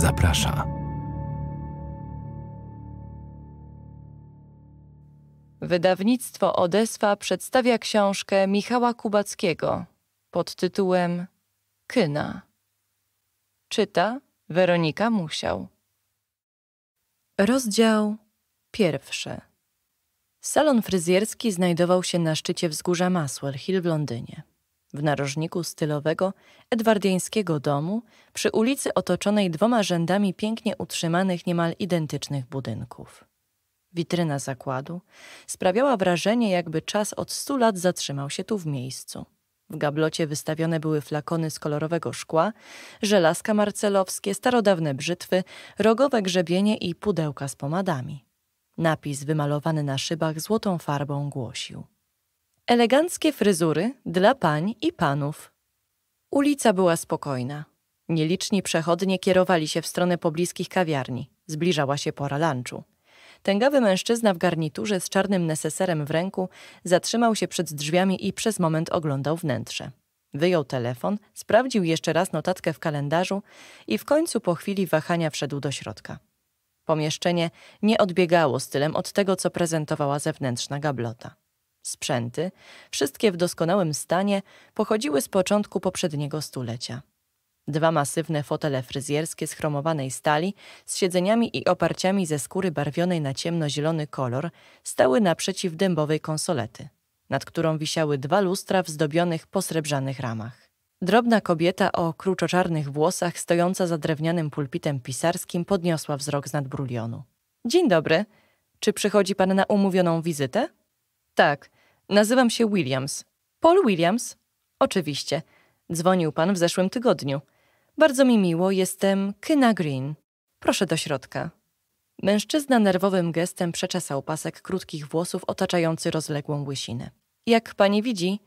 zaprasza. Wydawnictwo Odeswa przedstawia książkę Michała Kubackiego pod tytułem Kyna. Czyta Weronika Musiał. Rozdział pierwszy. Salon fryzjerski znajdował się na szczycie wzgórza Maswell Hill w Londynie w narożniku stylowego edwardiańskiego domu przy ulicy otoczonej dwoma rzędami pięknie utrzymanych, niemal identycznych budynków. Witryna zakładu sprawiała wrażenie, jakby czas od stu lat zatrzymał się tu w miejscu. W gablocie wystawione były flakony z kolorowego szkła, żelazka marcelowskie, starodawne brzytwy, rogowe grzebienie i pudełka z pomadami. Napis wymalowany na szybach złotą farbą głosił Eleganckie fryzury dla pań i panów. Ulica była spokojna. Nieliczni przechodnie kierowali się w stronę pobliskich kawiarni. Zbliżała się pora lunchu. Tęgawy mężczyzna w garniturze z czarnym neseserem w ręku zatrzymał się przed drzwiami i przez moment oglądał wnętrze. Wyjął telefon, sprawdził jeszcze raz notatkę w kalendarzu i w końcu po chwili wahania wszedł do środka. Pomieszczenie nie odbiegało stylem od tego, co prezentowała zewnętrzna gablota. Sprzęty, wszystkie w doskonałym stanie, pochodziły z początku poprzedniego stulecia. Dwa masywne fotele fryzjerskie z chromowanej stali, z siedzeniami i oparciami ze skóry barwionej na ciemnozielony kolor, stały naprzeciw dębowej konsolety, nad którą wisiały dwa lustra w zdobionych posrebrzanych ramach. Drobna kobieta o kruczoczarnych włosach, stojąca za drewnianym pulpitem pisarskim, podniosła wzrok z nadbrulionu. Dzień dobry. Czy przychodzi pan na umówioną wizytę? Tak, nazywam się Williams. Paul Williams? Oczywiście. Dzwonił pan w zeszłym tygodniu. Bardzo mi miło, jestem Kyna Green. Proszę do środka. Mężczyzna nerwowym gestem przeczesał pasek krótkich włosów otaczający rozległą łysinę. Jak pani widzi,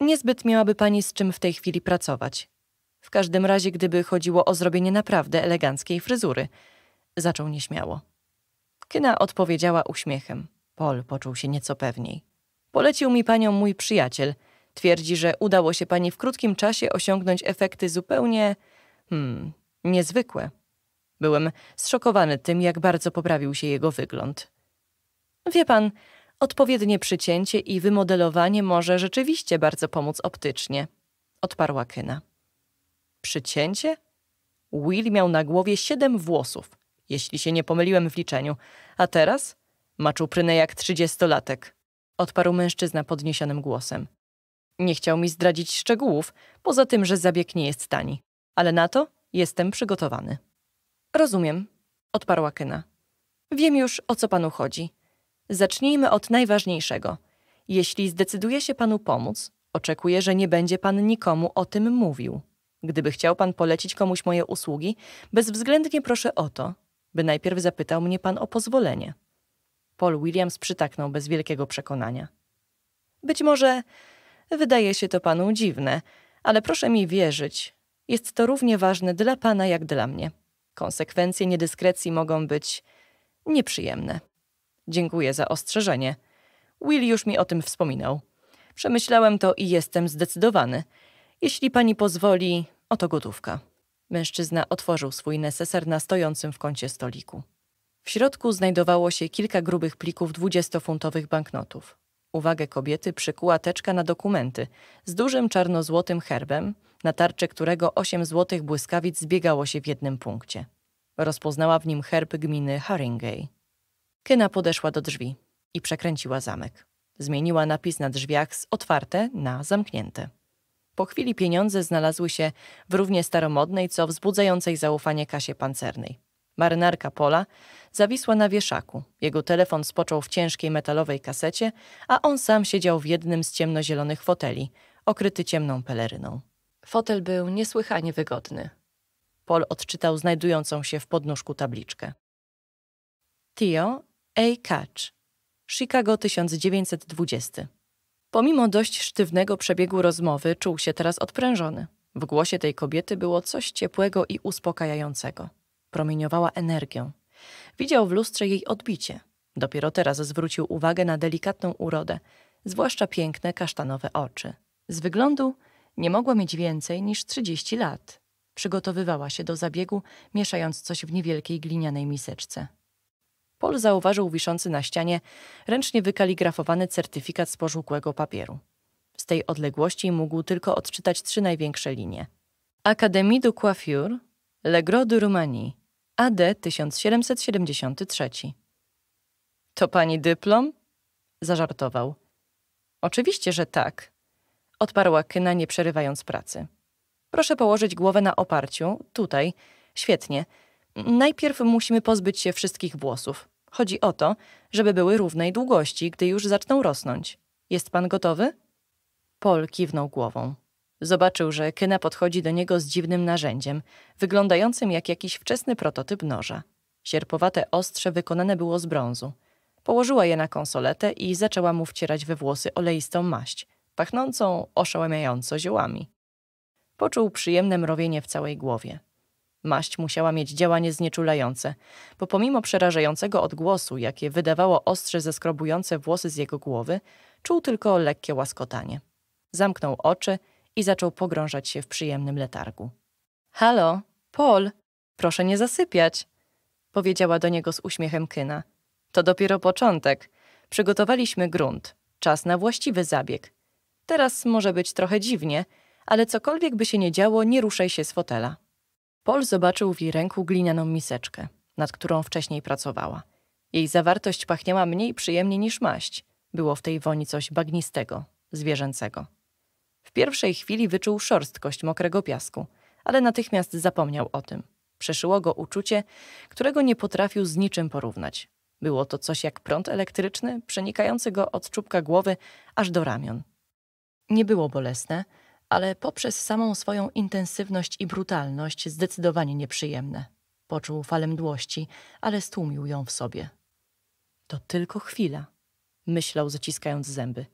niezbyt miałaby pani z czym w tej chwili pracować. W każdym razie, gdyby chodziło o zrobienie naprawdę eleganckiej fryzury, zaczął nieśmiało. Kyna odpowiedziała uśmiechem. Paul poczuł się nieco pewniej. Polecił mi panią mój przyjaciel. Twierdzi, że udało się pani w krótkim czasie osiągnąć efekty zupełnie hmm, niezwykłe. Byłem zszokowany tym, jak bardzo poprawił się jego wygląd. Wie pan, odpowiednie przycięcie i wymodelowanie może rzeczywiście bardzo pomóc optycznie, odparła Kyna. Przycięcie? Will miał na głowie siedem włosów, jeśli się nie pomyliłem w liczeniu, a teraz Maczu prynę, jak trzydziestolatek, odparł mężczyzna podniesionym głosem. Nie chciał mi zdradzić szczegółów, poza tym, że zabieg nie jest tani, ale na to jestem przygotowany. Rozumiem, odparła Kena. Wiem już, o co panu chodzi. Zacznijmy od najważniejszego. Jeśli zdecyduje się panu pomóc, oczekuję, że nie będzie pan nikomu o tym mówił. Gdyby chciał pan polecić komuś moje usługi, bezwzględnie proszę o to, by najpierw zapytał mnie pan o pozwolenie. Paul Williams przytaknął bez wielkiego przekonania. Być może wydaje się to panu dziwne, ale proszę mi wierzyć, jest to równie ważne dla pana jak dla mnie. Konsekwencje niedyskrecji mogą być nieprzyjemne. Dziękuję za ostrzeżenie. Will już mi o tym wspominał. Przemyślałem to i jestem zdecydowany. Jeśli pani pozwoli, oto gotówka. Mężczyzna otworzył swój neseser na stojącym w kącie stoliku. W środku znajdowało się kilka grubych plików dwudziestofuntowych banknotów. Uwagę kobiety przykuła teczka na dokumenty z dużym czarnozłotym herbem, na tarczy którego osiem złotych błyskawic zbiegało się w jednym punkcie. Rozpoznała w nim herb gminy Haringey. Kyna podeszła do drzwi i przekręciła zamek. Zmieniła napis na drzwiach z otwarte na zamknięte. Po chwili pieniądze znalazły się w równie staromodnej, co wzbudzającej zaufanie kasie pancernej. Marynarka Pola zawisła na wieszaku. Jego telefon spoczął w ciężkiej metalowej kasecie, a on sam siedział w jednym z ciemnozielonych foteli, okryty ciemną peleryną. Fotel był niesłychanie wygodny. Pol odczytał znajdującą się w podnóżku tabliczkę. Tio A. Catch, Chicago 1920. Pomimo dość sztywnego przebiegu rozmowy, czuł się teraz odprężony. W głosie tej kobiety było coś ciepłego i uspokajającego. Promieniowała energią. Widział w lustrze jej odbicie. Dopiero teraz zwrócił uwagę na delikatną urodę, zwłaszcza piękne kasztanowe oczy. Z wyglądu nie mogła mieć więcej niż 30 lat. Przygotowywała się do zabiegu, mieszając coś w niewielkiej glinianej miseczce. Paul zauważył wiszący na ścianie ręcznie wykaligrafowany certyfikat z pożółkłego papieru. Z tej odległości mógł tylko odczytać trzy największe linie. Académie du Coiffure, Le Gros de Roumanie, AD 1773. To pani dyplom? Zażartował. Oczywiście, że tak, odparła Kyna, nie przerywając pracy. Proszę położyć głowę na oparciu, tutaj. Świetnie. Najpierw musimy pozbyć się wszystkich włosów. Chodzi o to, żeby były równej długości, gdy już zaczną rosnąć. Jest pan gotowy? Pol kiwnął głową. Zobaczył, że Kyna podchodzi do niego z dziwnym narzędziem, wyglądającym jak jakiś wczesny prototyp noża. Sierpowate ostrze wykonane było z brązu. Położyła je na konsoletę i zaczęła mu wcierać we włosy oleistą maść, pachnącą oszałamiająco ziołami. Poczuł przyjemne mrowienie w całej głowie. Maść musiała mieć działanie znieczulające, bo pomimo przerażającego odgłosu, jakie wydawało ostrze zeskrobujące włosy z jego głowy, czuł tylko lekkie łaskotanie. Zamknął oczy i zaczął pogrążać się w przyjemnym letargu. Halo, Paul, proszę nie zasypiać, powiedziała do niego z uśmiechem Kyna. To dopiero początek. Przygotowaliśmy grunt. Czas na właściwy zabieg. Teraz może być trochę dziwnie, ale cokolwiek by się nie działo, nie ruszaj się z fotela. Paul zobaczył w jej ręku glinianą miseczkę, nad którą wcześniej pracowała. Jej zawartość pachniała mniej przyjemnie niż maść. Było w tej woni coś bagnistego, zwierzęcego. W pierwszej chwili wyczuł szorstkość mokrego piasku, ale natychmiast zapomniał o tym. Przeszyło go uczucie, którego nie potrafił z niczym porównać. Było to coś jak prąd elektryczny, przenikający go od czubka głowy aż do ramion. Nie było bolesne, ale poprzez samą swoją intensywność i brutalność zdecydowanie nieprzyjemne. Poczuł falę mdłości, ale stłumił ją w sobie. To tylko chwila, myślał zaciskając zęby.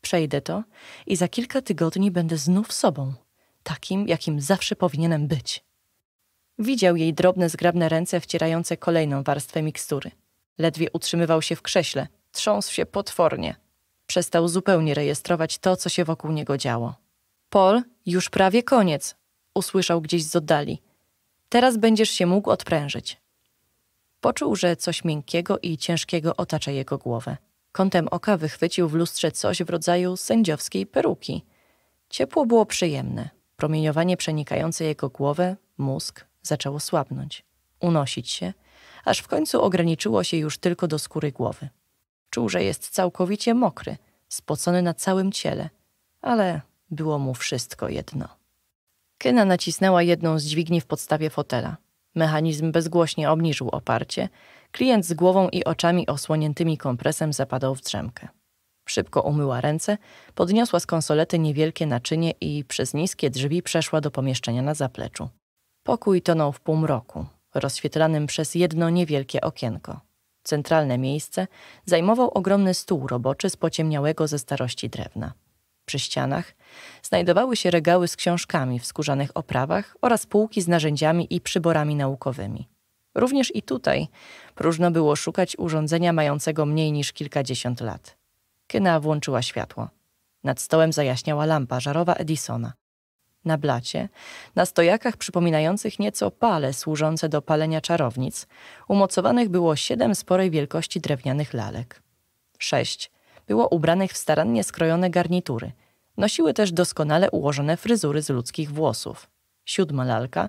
Przejdę to i za kilka tygodni będę znów sobą, takim, jakim zawsze powinienem być. Widział jej drobne, zgrabne ręce wcierające kolejną warstwę mikstury. Ledwie utrzymywał się w krześle, trząsł się potwornie. Przestał zupełnie rejestrować to, co się wokół niego działo. Paul, już prawie koniec, usłyszał gdzieś z oddali. Teraz będziesz się mógł odprężyć. Poczuł, że coś miękkiego i ciężkiego otacza jego głowę. Kątem oka wychwycił w lustrze coś w rodzaju sędziowskiej peruki. Ciepło było przyjemne. Promieniowanie przenikające jego głowę, mózg zaczęło słabnąć, unosić się, aż w końcu ograniczyło się już tylko do skóry głowy. Czuł, że jest całkowicie mokry, spocony na całym ciele, ale było mu wszystko jedno. Kyna nacisnęła jedną z dźwigni w podstawie fotela. Mechanizm bezgłośnie obniżył oparcie, Klient z głową i oczami osłoniętymi kompresem zapadał w drzemkę. Szybko umyła ręce, podniosła z konsolety niewielkie naczynie i przez niskie drzwi przeszła do pomieszczenia na zapleczu. Pokój tonął w półmroku, rozświetlanym przez jedno niewielkie okienko. Centralne miejsce zajmował ogromny stół roboczy z pociemniałego ze starości drewna. Przy ścianach znajdowały się regały z książkami w skórzanych oprawach oraz półki z narzędziami i przyborami naukowymi. Również i tutaj próżno było szukać urządzenia mającego mniej niż kilkadziesiąt lat. Kyna włączyła światło. Nad stołem zajaśniała lampa żarowa Edisona. Na blacie, na stojakach przypominających nieco pale służące do palenia czarownic, umocowanych było siedem sporej wielkości drewnianych lalek. Sześć było ubranych w starannie skrojone garnitury. Nosiły też doskonale ułożone fryzury z ludzkich włosów. Siódma lalka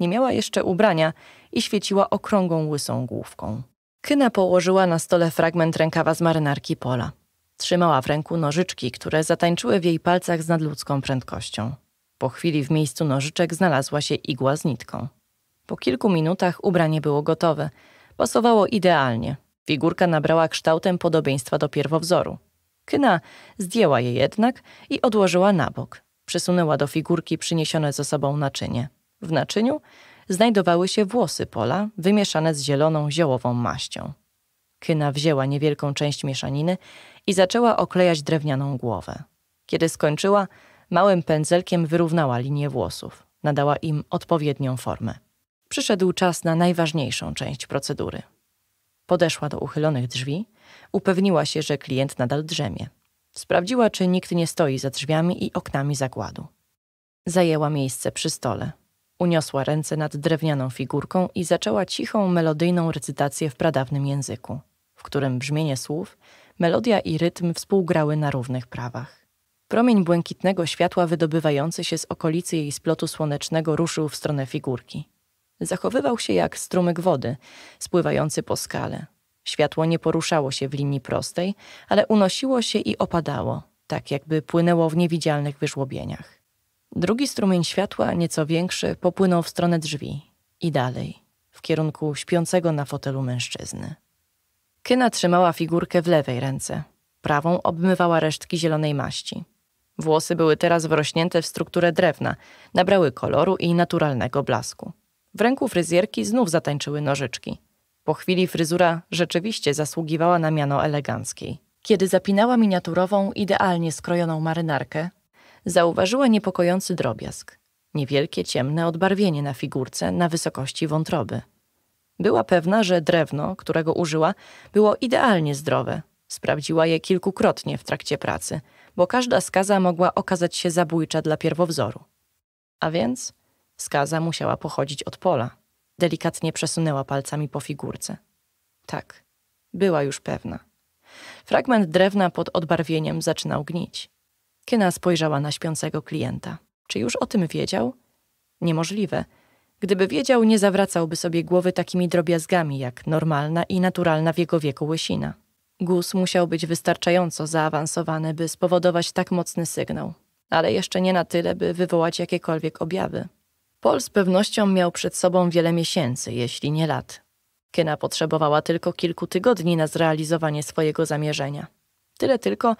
nie miała jeszcze ubrania i świeciła okrągłą łysą główką. Kyna położyła na stole fragment rękawa z marynarki Pola. Trzymała w ręku nożyczki, które zatańczyły w jej palcach z nadludzką prędkością. Po chwili w miejscu nożyczek znalazła się igła z nitką. Po kilku minutach ubranie było gotowe. Pasowało idealnie. Figurka nabrała kształtem podobieństwa do pierwowzoru. Kyna zdjęła je jednak i odłożyła na bok. Przysunęła do figurki przyniesione ze sobą naczynie. W naczyniu znajdowały się włosy pola wymieszane z zieloną ziołową maścią. Kyna wzięła niewielką część mieszaniny i zaczęła oklejać drewnianą głowę. Kiedy skończyła, małym pędzelkiem wyrównała linię włosów, nadała im odpowiednią formę. Przyszedł czas na najważniejszą część procedury. Podeszła do uchylonych drzwi, upewniła się, że klient nadal drzemie. Sprawdziła, czy nikt nie stoi za drzwiami i oknami zakładu. Zajęła miejsce przy stole, Uniosła ręce nad drewnianą figurką i zaczęła cichą, melodyjną recytację w pradawnym języku, w którym brzmienie słów, melodia i rytm współgrały na równych prawach. Promień błękitnego światła wydobywający się z okolicy jej splotu słonecznego ruszył w stronę figurki. Zachowywał się jak strumyk wody, spływający po skale. Światło nie poruszało się w linii prostej, ale unosiło się i opadało, tak jakby płynęło w niewidzialnych wyżłobieniach. Drugi strumień światła, nieco większy, popłynął w stronę drzwi i dalej, w kierunku śpiącego na fotelu mężczyzny. Kyna trzymała figurkę w lewej ręce, prawą obmywała resztki zielonej maści. Włosy były teraz wrośnięte w strukturę drewna, nabrały koloru i naturalnego blasku. W ręku fryzjerki znów zatańczyły nożyczki. Po chwili fryzura rzeczywiście zasługiwała na miano eleganckiej. Kiedy zapinała miniaturową, idealnie skrojoną marynarkę, zauważyła niepokojący drobiazg. Niewielkie, ciemne odbarwienie na figurce na wysokości wątroby. Była pewna, że drewno, którego użyła, było idealnie zdrowe. Sprawdziła je kilkukrotnie w trakcie pracy, bo każda skaza mogła okazać się zabójcza dla pierwowzoru. A więc skaza musiała pochodzić od pola. Delikatnie przesunęła palcami po figurce. Tak, była już pewna. Fragment drewna pod odbarwieniem zaczynał gnić. Kena spojrzała na śpiącego klienta. Czy już o tym wiedział? Niemożliwe. Gdyby wiedział, nie zawracałby sobie głowy takimi drobiazgami jak normalna i naturalna w jego wieku łysina. Guz musiał być wystarczająco zaawansowany, by spowodować tak mocny sygnał, ale jeszcze nie na tyle, by wywołać jakiekolwiek objawy. Paul z pewnością miał przed sobą wiele miesięcy, jeśli nie lat. Kena potrzebowała tylko kilku tygodni na zrealizowanie swojego zamierzenia. Tyle tylko,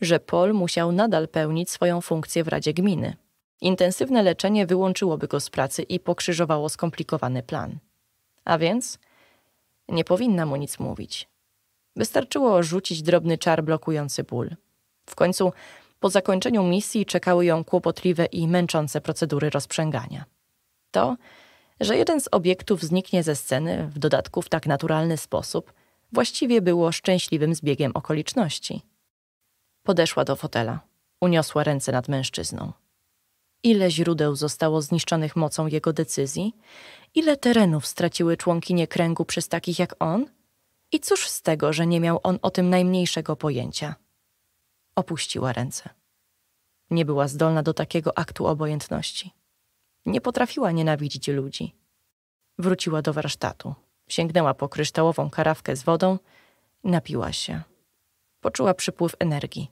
że Pol musiał nadal pełnić swoją funkcję w Radzie Gminy. Intensywne leczenie wyłączyłoby go z pracy i pokrzyżowało skomplikowany plan. A więc nie powinna mu nic mówić. Wystarczyło rzucić drobny czar blokujący ból. W końcu po zakończeniu misji czekały ją kłopotliwe i męczące procedury rozprzęgania. To, że jeden z obiektów zniknie ze sceny, w dodatku w tak naturalny sposób, właściwie było szczęśliwym zbiegiem okoliczności. Podeszła do fotela, uniosła ręce nad mężczyzną. Ile źródeł zostało zniszczonych mocą jego decyzji? Ile terenów straciły członkinie kręgu przez takich jak on? I cóż z tego, że nie miał on o tym najmniejszego pojęcia? Opuściła ręce. Nie była zdolna do takiego aktu obojętności. Nie potrafiła nienawidzić ludzi. Wróciła do warsztatu, Sięgnęła po kryształową karawkę z wodą i napiła się. Poczuła przypływ energii.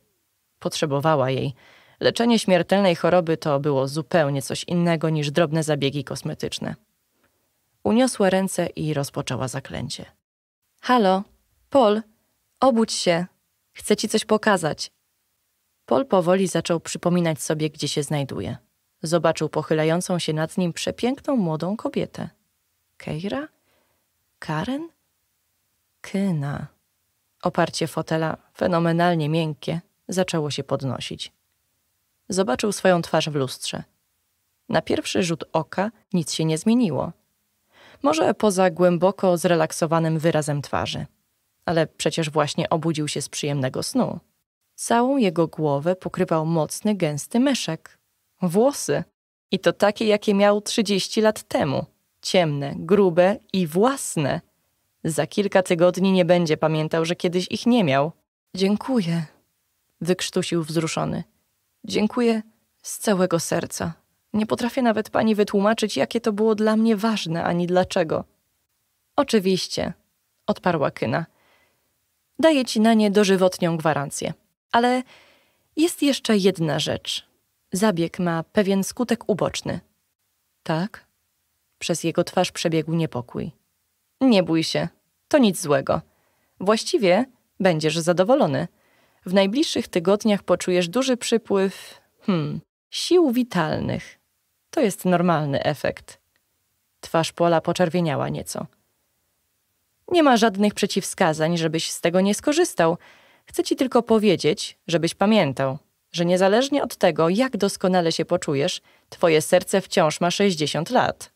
Potrzebowała jej. Leczenie śmiertelnej choroby to było zupełnie coś innego niż drobne zabiegi kosmetyczne. Uniosła ręce i rozpoczęła zaklęcie. Halo, Pol, obudź się. Chcę ci coś pokazać. Pol powoli zaczął przypominać sobie, gdzie się znajduje. Zobaczył pochylającą się nad nim przepiękną młodą kobietę. Keira? Karen? Kyna. Oparcie fotela, fenomenalnie miękkie, zaczęło się podnosić. Zobaczył swoją twarz w lustrze. Na pierwszy rzut oka nic się nie zmieniło. Może poza głęboko zrelaksowanym wyrazem twarzy. Ale przecież właśnie obudził się z przyjemnego snu. Całą jego głowę pokrywał mocny, gęsty meszek. Włosy. I to takie, jakie miał 30 lat temu ciemne, grube i własne. Za kilka tygodni nie będzie pamiętał, że kiedyś ich nie miał. Dziękuję, wykrztusił wzruszony. Dziękuję z całego serca. Nie potrafię nawet pani wytłumaczyć, jakie to było dla mnie ważne, ani dlaczego. Oczywiście, odparła Kyna. Daję ci na nie dożywotnią gwarancję. Ale jest jeszcze jedna rzecz. Zabieg ma pewien skutek uboczny. Tak? Przez jego twarz przebiegł niepokój. Nie bój się, to nic złego. Właściwie będziesz zadowolony. W najbliższych tygodniach poczujesz duży przypływ hmm, sił witalnych. To jest normalny efekt. Twarz Pola poczerwieniała nieco. Nie ma żadnych przeciwwskazań, żebyś z tego nie skorzystał. Chcę ci tylko powiedzieć, żebyś pamiętał, że niezależnie od tego, jak doskonale się poczujesz, twoje serce wciąż ma 60 lat.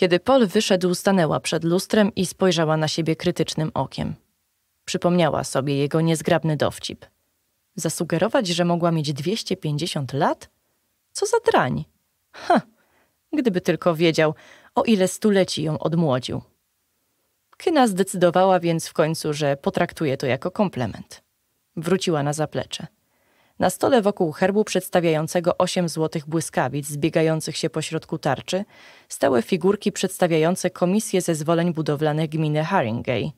Kiedy Pol wyszedł, stanęła przed lustrem i spojrzała na siebie krytycznym okiem. Przypomniała sobie jego niezgrabny dowcip. Zasugerować, że mogła mieć 250 lat? Co za drań! Ha! Gdyby tylko wiedział, o ile stuleci ją odmłodził. Kyna zdecydowała więc w końcu, że potraktuje to jako komplement. Wróciła na zaplecze. Na stole wokół herbu przedstawiającego osiem złotych błyskawic zbiegających się pośrodku tarczy stały figurki przedstawiające Komisję Zezwoleń Budowlanych gminy Haringey.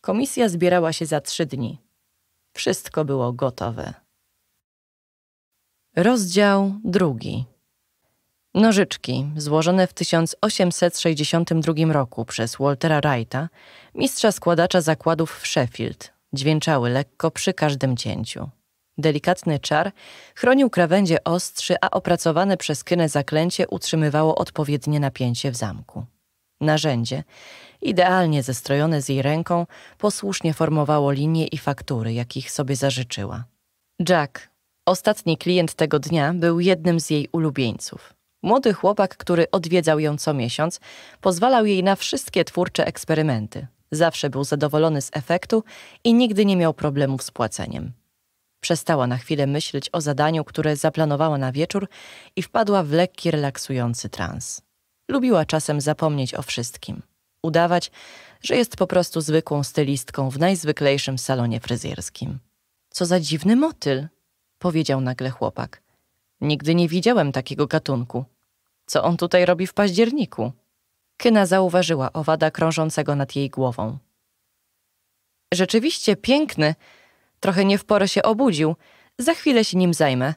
Komisja zbierała się za trzy dni. Wszystko było gotowe. Rozdział drugi. Nożyczki, złożone w 1862 roku przez Waltera Wrighta, mistrza składacza zakładów w Sheffield, dźwięczały lekko przy każdym cięciu. Delikatny czar chronił krawędzie ostrzy, a opracowane przez Kynę zaklęcie utrzymywało odpowiednie napięcie w zamku. Narzędzie, idealnie zestrojone z jej ręką, posłusznie formowało linie i faktury, jakich sobie zażyczyła. Jack, ostatni klient tego dnia, był jednym z jej ulubieńców. Młody chłopak, który odwiedzał ją co miesiąc, pozwalał jej na wszystkie twórcze eksperymenty. Zawsze był zadowolony z efektu i nigdy nie miał problemów z płaceniem. Przestała na chwilę myśleć o zadaniu, które zaplanowała na wieczór i wpadła w lekki, relaksujący trans. Lubiła czasem zapomnieć o wszystkim, udawać, że jest po prostu zwykłą stylistką w najzwyklejszym salonie fryzjerskim. Co za dziwny motyl, powiedział nagle chłopak. Nigdy nie widziałem takiego gatunku. Co on tutaj robi w październiku? Kyna zauważyła owada krążącego nad jej głową. Rzeczywiście piękny, Trochę nie w porę się obudził. Za chwilę się nim zajmę.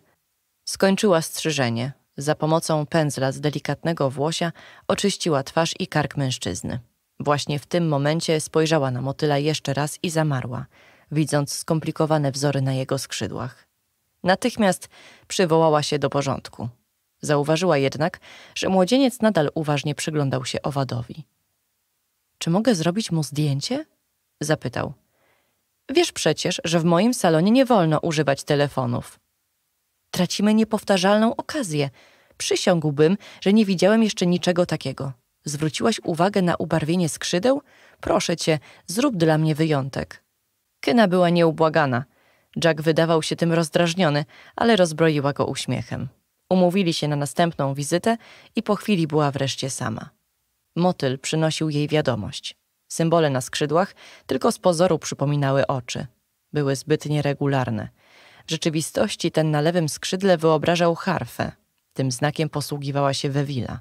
Skończyła strzyżenie. Za pomocą pędzla z delikatnego włosia oczyściła twarz i kark mężczyzny. Właśnie w tym momencie spojrzała na motyla jeszcze raz i zamarła, widząc skomplikowane wzory na jego skrzydłach. Natychmiast przywołała się do porządku. Zauważyła jednak, że młodzieniec nadal uważnie przyglądał się owadowi. Czy mogę zrobić mu zdjęcie? zapytał. Wiesz przecież, że w moim salonie nie wolno używać telefonów. Tracimy niepowtarzalną okazję. Przysiągłbym, że nie widziałem jeszcze niczego takiego. Zwróciłaś uwagę na ubarwienie skrzydeł? Proszę cię, zrób dla mnie wyjątek. Kyna była nieubłagana. Jack wydawał się tym rozdrażniony, ale rozbroiła go uśmiechem. Umówili się na następną wizytę i po chwili była wreszcie sama. Motyl przynosił jej wiadomość. Symbole na skrzydłach tylko z pozoru przypominały oczy. Były zbyt nieregularne. W rzeczywistości ten na lewym skrzydle wyobrażał harfę. Tym znakiem posługiwała się Wewila.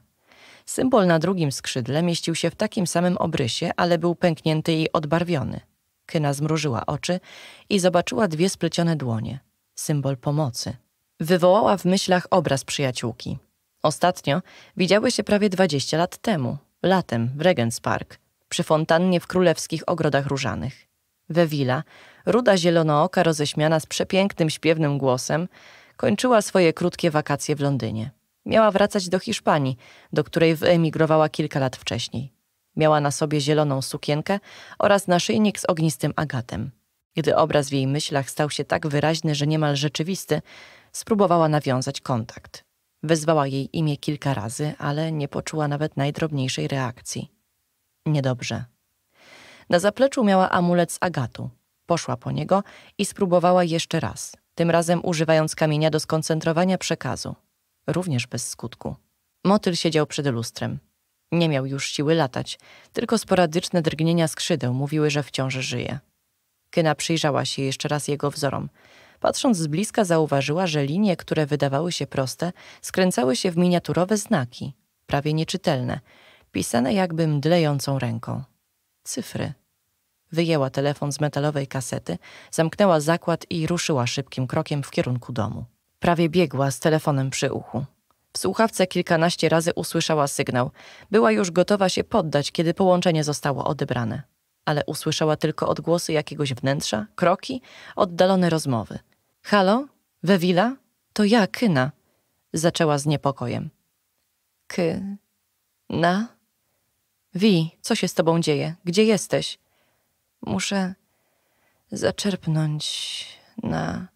Symbol na drugim skrzydle mieścił się w takim samym obrysie, ale był pęknięty i odbarwiony. Kyna zmrużyła oczy i zobaczyła dwie splecione dłonie. Symbol pomocy. Wywołała w myślach obraz przyjaciółki. Ostatnio widziały się prawie 20 lat temu, latem w Regents Park – przy fontannie w królewskich ogrodach różanych. Wewila, ruda zielonooka roześmiana z przepięknym śpiewnym głosem, kończyła swoje krótkie wakacje w Londynie. Miała wracać do Hiszpanii, do której wyemigrowała kilka lat wcześniej. Miała na sobie zieloną sukienkę oraz naszyjnik z ognistym agatem. Gdy obraz w jej myślach stał się tak wyraźny, że niemal rzeczywisty, spróbowała nawiązać kontakt. Wezwała jej imię kilka razy, ale nie poczuła nawet najdrobniejszej reakcji niedobrze. Na zapleczu miała amulet z agatu. Poszła po niego i spróbowała jeszcze raz, tym razem używając kamienia do skoncentrowania przekazu. Również bez skutku. Motyl siedział przed lustrem. Nie miał już siły latać, tylko sporadyczne drgnienia skrzydeł mówiły, że wciąż żyje. Kyna przyjrzała się jeszcze raz jego wzorom. Patrząc z bliska zauważyła, że linie, które wydawały się proste, skręcały się w miniaturowe znaki, prawie nieczytelne, wpisane jakby mdlejącą ręką. Cyfry. Wyjęła telefon z metalowej kasety, zamknęła zakład i ruszyła szybkim krokiem w kierunku domu. Prawie biegła z telefonem przy uchu. W słuchawce kilkanaście razy usłyszała sygnał. Była już gotowa się poddać, kiedy połączenie zostało odebrane. Ale usłyszała tylko odgłosy jakiegoś wnętrza, kroki, oddalone rozmowy. Halo? Wewila? To ja, Kyna. Zaczęła z niepokojem. Ky... na? Wi, co się z tobą dzieje? Gdzie jesteś? Muszę zaczerpnąć na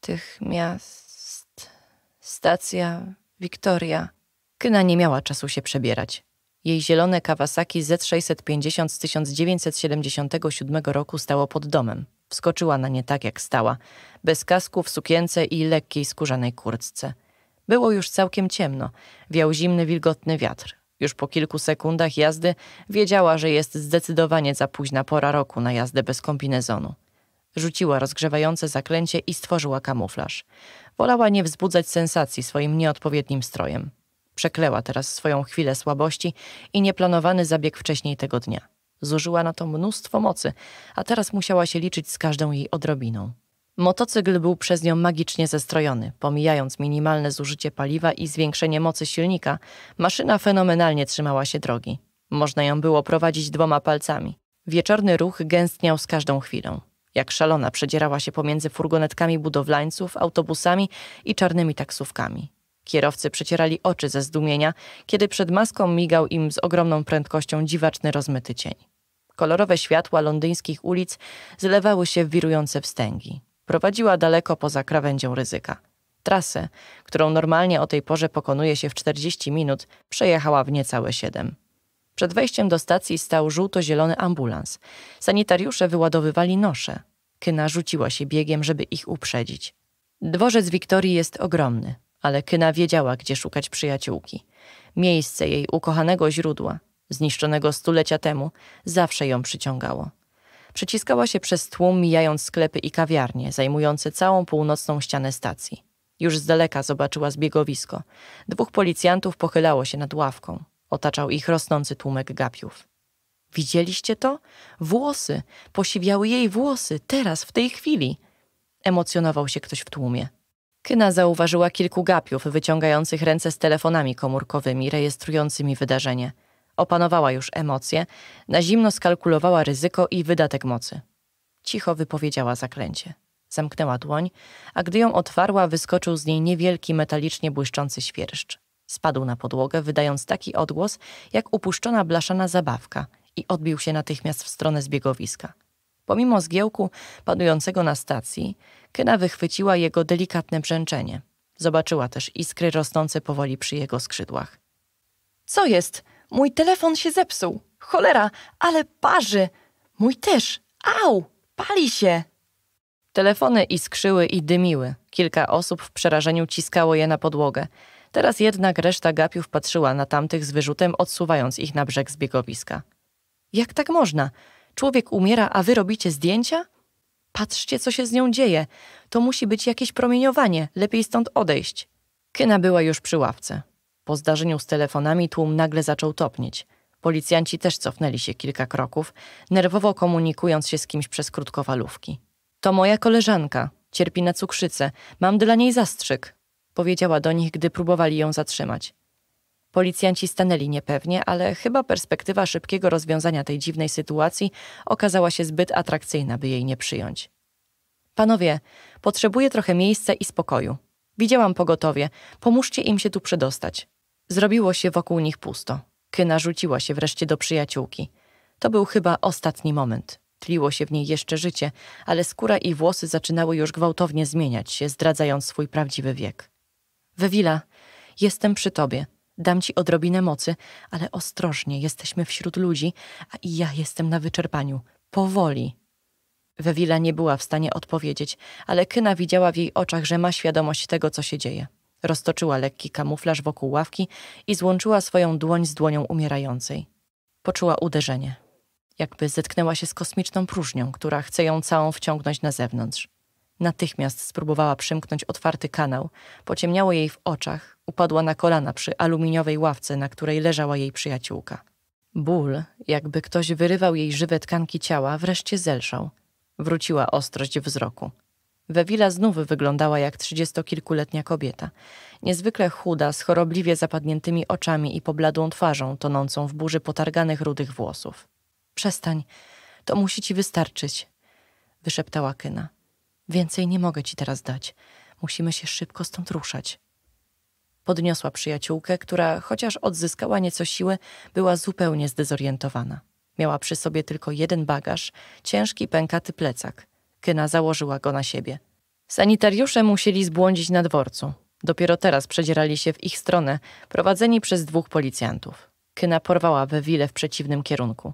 tych miast. Stacja Wiktoria. Kyna nie miała czasu się przebierać. Jej zielone Kawasaki Z650 z 1977 roku stało pod domem. Wskoczyła na nie tak, jak stała, bez kasku, w sukience i lekkiej skórzanej kurtce. Było już całkiem ciemno, wiał zimny, wilgotny wiatr. Już po kilku sekundach jazdy wiedziała, że jest zdecydowanie za późna pora roku na jazdę bez kombinezonu. Rzuciła rozgrzewające zaklęcie i stworzyła kamuflaż. Wolała nie wzbudzać sensacji swoim nieodpowiednim strojem. Przekleła teraz swoją chwilę słabości i nieplanowany zabieg wcześniej tego dnia. Zużyła na to mnóstwo mocy, a teraz musiała się liczyć z każdą jej odrobiną. Motocykl był przez nią magicznie zestrojony. Pomijając minimalne zużycie paliwa i zwiększenie mocy silnika, maszyna fenomenalnie trzymała się drogi. Można ją było prowadzić dwoma palcami. Wieczorny ruch gęstniał z każdą chwilą. Jak szalona przedzierała się pomiędzy furgonetkami budowlańców, autobusami i czarnymi taksówkami. Kierowcy przecierali oczy ze zdumienia, kiedy przed maską migał im z ogromną prędkością dziwaczny rozmyty cień. Kolorowe światła londyńskich ulic zlewały się w wirujące wstęgi prowadziła daleko poza krawędzią ryzyka. Trasę, którą normalnie o tej porze pokonuje się w 40 minut, przejechała w niecałe 7. Przed wejściem do stacji stał żółto-zielony ambulans. Sanitariusze wyładowywali nosze. Kyna rzuciła się biegiem, żeby ich uprzedzić. Dworzec Wiktorii jest ogromny, ale Kyna wiedziała, gdzie szukać przyjaciółki. Miejsce jej ukochanego źródła, zniszczonego stulecia temu, zawsze ją przyciągało. Przeciskała się przez tłum, mijając sklepy i kawiarnie, zajmujące całą północną ścianę stacji. Już z daleka zobaczyła zbiegowisko. Dwóch policjantów pochylało się nad ławką. Otaczał ich rosnący tłumek gapiów. Widzieliście to? Włosy! Posiwiały jej włosy, teraz, w tej chwili! Emocjonował się ktoś w tłumie. Kyna zauważyła kilku gapiów wyciągających ręce z telefonami komórkowymi, rejestrującymi wydarzenie – Opanowała już emocje, na zimno skalkulowała ryzyko i wydatek mocy. Cicho wypowiedziała zaklęcie. Zamknęła dłoń, a gdy ją otwarła, wyskoczył z niej niewielki, metalicznie błyszczący świerszcz. Spadł na podłogę, wydając taki odgłos, jak upuszczona blaszana zabawka i odbił się natychmiast w stronę zbiegowiska. Pomimo zgiełku panującego na stacji, Kyna wychwyciła jego delikatne brzęczenie. Zobaczyła też iskry rosnące powoli przy jego skrzydłach. – Co jest? Mój telefon się zepsuł. Cholera, ale parzy. Mój też. Au, pali się. Telefony iskrzyły i dymiły. Kilka osób w przerażeniu ciskało je na podłogę. Teraz jednak reszta gapiów patrzyła na tamtych z wyrzutem, odsuwając ich na brzeg zbiegowiska. Jak tak można? Człowiek umiera, a wy robicie zdjęcia? Patrzcie, co się z nią dzieje. To musi być jakieś promieniowanie. Lepiej stąd odejść. Kyna była już przy ławce. Po zdarzeniu z telefonami tłum nagle zaczął topnieć. Policjanci też cofnęli się kilka kroków, nerwowo komunikując się z kimś przez krótkowalówki. To moja koleżanka, cierpi na cukrzycę, mam dla niej zastrzyk, powiedziała do nich, gdy próbowali ją zatrzymać. Policjanci stanęli niepewnie, ale chyba perspektywa szybkiego rozwiązania tej dziwnej sytuacji okazała się zbyt atrakcyjna, by jej nie przyjąć. Panowie, potrzebuję trochę miejsca i spokoju. Widziałam pogotowie, pomóżcie im się tu przedostać. Zrobiło się wokół nich pusto. Kyna rzuciła się wreszcie do przyjaciółki. To był chyba ostatni moment. Tliło się w niej jeszcze życie, ale skóra i włosy zaczynały już gwałtownie zmieniać się, zdradzając swój prawdziwy wiek. Wewila, jestem przy tobie. Dam ci odrobinę mocy, ale ostrożnie, jesteśmy wśród ludzi, a i ja jestem na wyczerpaniu. Powoli. Wewila nie była w stanie odpowiedzieć, ale Kyna widziała w jej oczach, że ma świadomość tego, co się dzieje. Roztoczyła lekki kamuflaż wokół ławki i złączyła swoją dłoń z dłonią umierającej. Poczuła uderzenie. Jakby zetknęła się z kosmiczną próżnią, która chce ją całą wciągnąć na zewnątrz. Natychmiast spróbowała przymknąć otwarty kanał. Pociemniało jej w oczach, upadła na kolana przy aluminiowej ławce, na której leżała jej przyjaciółka. Ból, jakby ktoś wyrywał jej żywe tkanki ciała, wreszcie zelszał. Wróciła ostrość wzroku. Wewila znów wyglądała jak trzydziestokilkuletnia kobieta. Niezwykle chuda, z chorobliwie zapadniętymi oczami i pobladłą twarzą, tonącą w burzy potarganych rudych włosów. Przestań, to musi ci wystarczyć, wyszeptała Kyna. Więcej nie mogę ci teraz dać. Musimy się szybko stąd ruszać. Podniosła przyjaciółkę, która, chociaż odzyskała nieco siły, była zupełnie zdezorientowana. Miała przy sobie tylko jeden bagaż, ciężki, pękaty plecak – Kyna założyła go na siebie. Sanitariusze musieli zbłądzić na dworcu. Dopiero teraz przedzierali się w ich stronę, prowadzeni przez dwóch policjantów. Kyna porwała we wile w przeciwnym kierunku.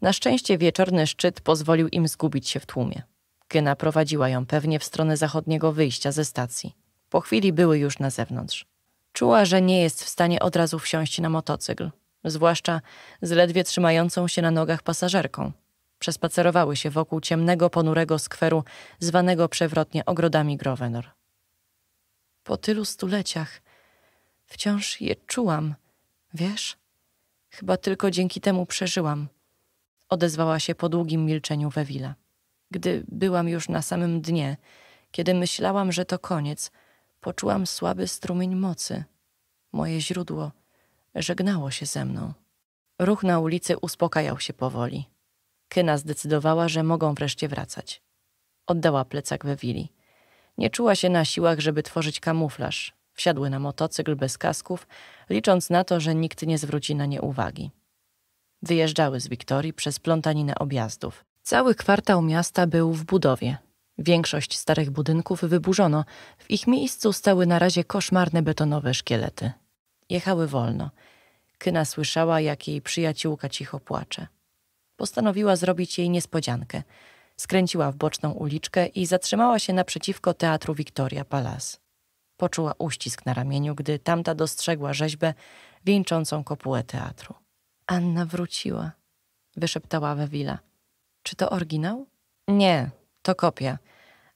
Na szczęście wieczorny szczyt pozwolił im zgubić się w tłumie. Kyna prowadziła ją pewnie w stronę zachodniego wyjścia ze stacji. Po chwili były już na zewnątrz. Czuła, że nie jest w stanie od razu wsiąść na motocykl, zwłaszcza z ledwie trzymającą się na nogach pasażerką przespacerowały się wokół ciemnego, ponurego skweru, zwanego przewrotnie ogrodami Grovenor. Po tylu stuleciach wciąż je czułam, wiesz? Chyba tylko dzięki temu przeżyłam, odezwała się po długim milczeniu Wewila. Gdy byłam już na samym dnie, kiedy myślałam, że to koniec, poczułam słaby strumień mocy. Moje źródło żegnało się ze mną. Ruch na ulicy uspokajał się powoli. Kyna zdecydowała, że mogą wreszcie wracać. Oddała plecak we willi. Nie czuła się na siłach, żeby tworzyć kamuflaż. Wsiadły na motocykl bez kasków, licząc na to, że nikt nie zwróci na nie uwagi. Wyjeżdżały z Wiktorii przez plątaninę objazdów. Cały kwartał miasta był w budowie. Większość starych budynków wyburzono, w ich miejscu stały na razie koszmarne betonowe szkielety. Jechały wolno. Kyna słyszała, jak jej przyjaciółka cicho płacze postanowiła zrobić jej niespodziankę. Skręciła w boczną uliczkę i zatrzymała się naprzeciwko teatru Victoria Palace. Poczuła uścisk na ramieniu, gdy tamta dostrzegła rzeźbę wieńczącą kopułę teatru. Anna wróciła, wyszeptała Wewila. Czy to oryginał? Nie, to kopia,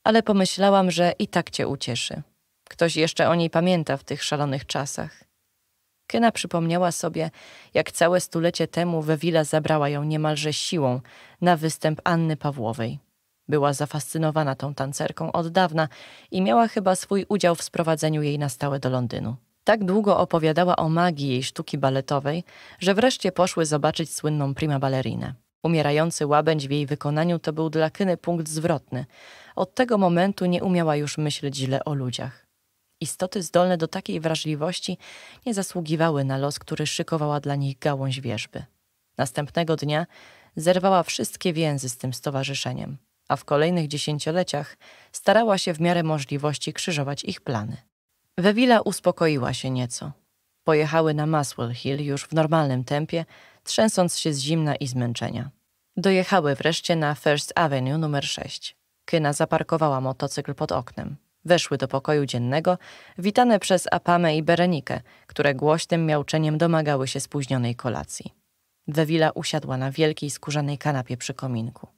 ale pomyślałam, że i tak cię ucieszy. Ktoś jeszcze o niej pamięta w tych szalonych czasach. Kena przypomniała sobie, jak całe stulecie temu Wewila zabrała ją niemalże siłą na występ Anny Pawłowej. Była zafascynowana tą tancerką od dawna i miała chyba swój udział w sprowadzeniu jej na stałe do Londynu. Tak długo opowiadała o magii jej sztuki baletowej, że wreszcie poszły zobaczyć słynną prima balerinę. Umierający łabędź w jej wykonaniu to był dla Kyny punkt zwrotny. Od tego momentu nie umiała już myśleć źle o ludziach istoty zdolne do takiej wrażliwości nie zasługiwały na los, który szykowała dla nich gałąź wierzby. Następnego dnia zerwała wszystkie więzy z tym stowarzyszeniem, a w kolejnych dziesięcioleciach starała się w miarę możliwości krzyżować ich plany. Wewila uspokoiła się nieco. Pojechały na Maswell Hill już w normalnym tempie, trzęsąc się z zimna i zmęczenia. Dojechały wreszcie na First Avenue numer 6. Kyna zaparkowała motocykl pod oknem. Weszły do pokoju dziennego, witane przez Apamę i Berenikę, które głośnym miauczeniem domagały się spóźnionej kolacji. Wewila usiadła na wielkiej skórzanej kanapie przy kominku.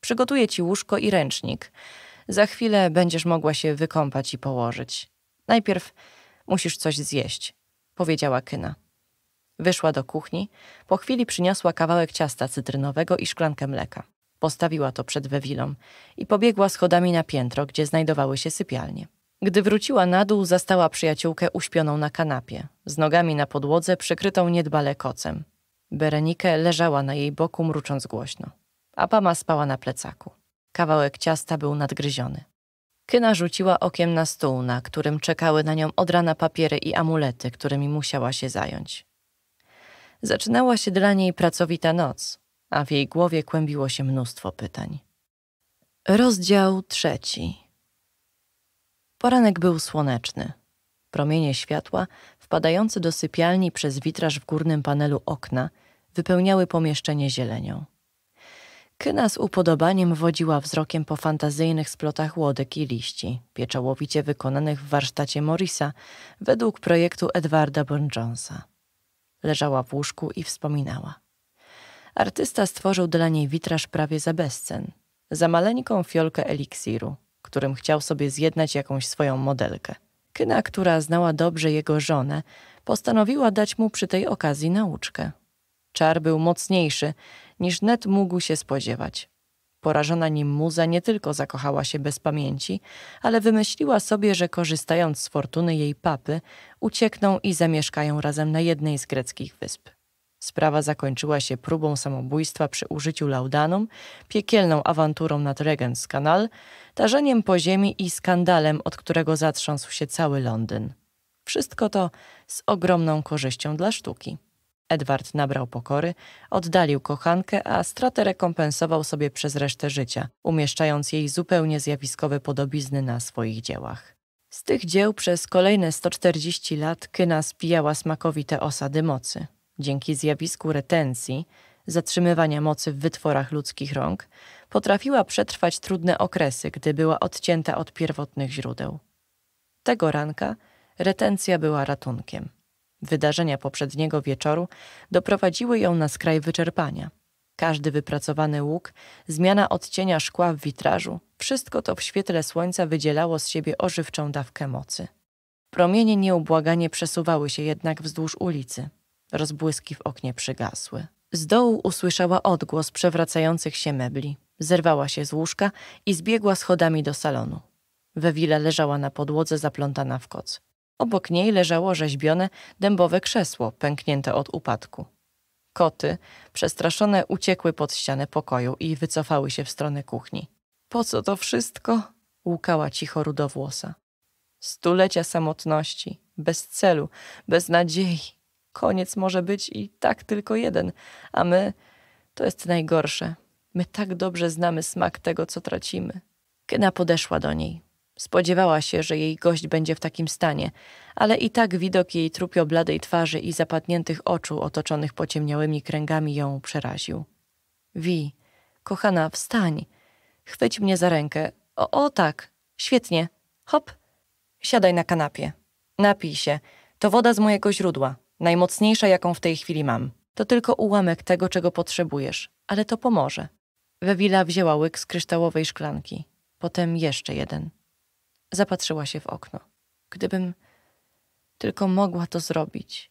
Przygotuję ci łóżko i ręcznik. Za chwilę będziesz mogła się wykąpać i położyć. Najpierw musisz coś zjeść, powiedziała Kyna. Wyszła do kuchni, po chwili przyniosła kawałek ciasta cytrynowego i szklankę mleka. Postawiła to przed Wewilą i pobiegła schodami na piętro, gdzie znajdowały się sypialnie. Gdy wróciła na dół, zastała przyjaciółkę uśpioną na kanapie, z nogami na podłodze przykrytą niedbale kocem. Berenike leżała na jej boku, mrucząc głośno. A Pama spała na plecaku. Kawałek ciasta był nadgryziony. Kyna rzuciła okiem na stół, na którym czekały na nią od rana papiery i amulety, którymi musiała się zająć. Zaczynała się dla niej pracowita noc a w jej głowie kłębiło się mnóstwo pytań. Rozdział trzeci. Poranek był słoneczny. Promienie światła, wpadające do sypialni przez witraż w górnym panelu okna, wypełniały pomieszczenie zielenią. Kyna z upodobaniem wodziła wzrokiem po fantazyjnych splotach łodek i liści, pieczołowicie wykonanych w warsztacie Morisa według projektu Edwarda Bonjonesa. Leżała w łóżku i wspominała artysta stworzył dla niej witraż prawie za bezcen, za maleńką fiolkę eliksiru, którym chciał sobie zjednać jakąś swoją modelkę. Kyna, która znała dobrze jego żonę, postanowiła dać mu przy tej okazji nauczkę. Czar był mocniejszy, niż Ned mógł się spodziewać. Porażona nim muza nie tylko zakochała się bez pamięci, ale wymyśliła sobie, że korzystając z fortuny jej papy, uciekną i zamieszkają razem na jednej z greckich wysp. Sprawa zakończyła się próbą samobójstwa przy użyciu laudanum, piekielną awanturą nad Regent's Canal, tarzeniem po ziemi i skandalem, od którego zatrząsł się cały Londyn. Wszystko to z ogromną korzyścią dla sztuki. Edward nabrał pokory, oddalił kochankę, a stratę rekompensował sobie przez resztę życia, umieszczając jej zupełnie zjawiskowe podobizny na swoich dziełach. Z tych dzieł przez kolejne 140 lat Kyna spijała smakowite osady mocy dzięki zjawisku retencji, zatrzymywania mocy w wytworach ludzkich rąk, potrafiła przetrwać trudne okresy, gdy była odcięta od pierwotnych źródeł. Tego ranka retencja była ratunkiem. Wydarzenia poprzedniego wieczoru doprowadziły ją na skraj wyczerpania. Każdy wypracowany łuk, zmiana odcienia szkła w witrażu, wszystko to w świetle słońca wydzielało z siebie ożywczą dawkę mocy. Promienie nieubłaganie przesuwały się jednak wzdłuż ulicy, Rozbłyski w oknie przygasły. Z dołu usłyszała odgłos przewracających się mebli. Zerwała się z łóżka i zbiegła schodami do salonu. Wewila leżała na podłodze zaplątana w koc. Obok niej leżało rzeźbione, dębowe krzesło, pęknięte od upadku. Koty, przestraszone, uciekły pod ścianę pokoju i wycofały się w stronę kuchni. Po co to wszystko? łukała cicho rudowłosa. Stulecia samotności, bez celu, bez nadziei, koniec może być i tak tylko jeden, a my to jest najgorsze. My tak dobrze znamy smak tego, co tracimy. Kena podeszła do niej. Spodziewała się, że jej gość będzie w takim stanie, ale i tak widok jej trupio bladej twarzy i zapadniętych oczu otoczonych pociemniałymi kręgami ją przeraził. Wi, kochana, wstań. Chwyć mnie za rękę. O, o tak, świetnie. Hop. Siadaj na kanapie. Napij się. To woda z mojego źródła. Najmocniejsza, jaką w tej chwili mam. To tylko ułamek tego, czego potrzebujesz, ale to pomoże. Wewila wzięła łyk z kryształowej szklanki, potem jeszcze jeden. Zapatrzyła się w okno. Gdybym tylko mogła to zrobić,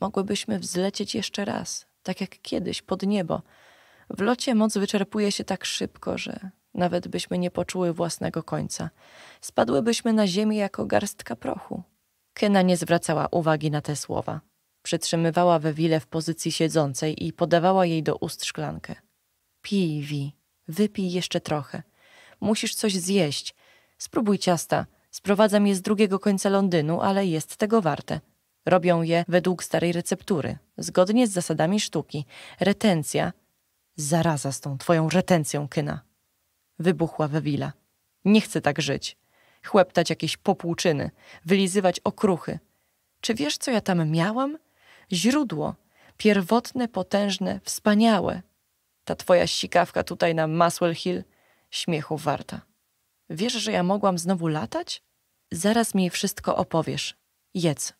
mogłybyśmy wzlecieć jeszcze raz, tak jak kiedyś, pod niebo. W locie moc wyczerpuje się tak szybko, że nawet byśmy nie poczuły własnego końca. Spadłybyśmy na ziemię jako garstka prochu. Kyna nie zwracała uwagi na te słowa. Przytrzymywała Wewile w pozycji siedzącej i podawała jej do ust szklankę. Pij, Wi. Wypij jeszcze trochę. Musisz coś zjeść. Spróbuj ciasta. Sprowadzam je z drugiego końca Londynu, ale jest tego warte. Robią je według starej receptury, zgodnie z zasadami sztuki. Retencja. Zaraza z tą twoją retencją, Kyna. Wybuchła Wewila. Nie chcę tak żyć chłeptać jakieś popłuczyny, wylizywać okruchy. Czy wiesz, co ja tam miałam? Źródło, pierwotne, potężne, wspaniałe. Ta twoja sikawka tutaj na Maswell Hill śmiechu warta. Wiesz, że ja mogłam znowu latać? Zaraz mi wszystko opowiesz. Jedz.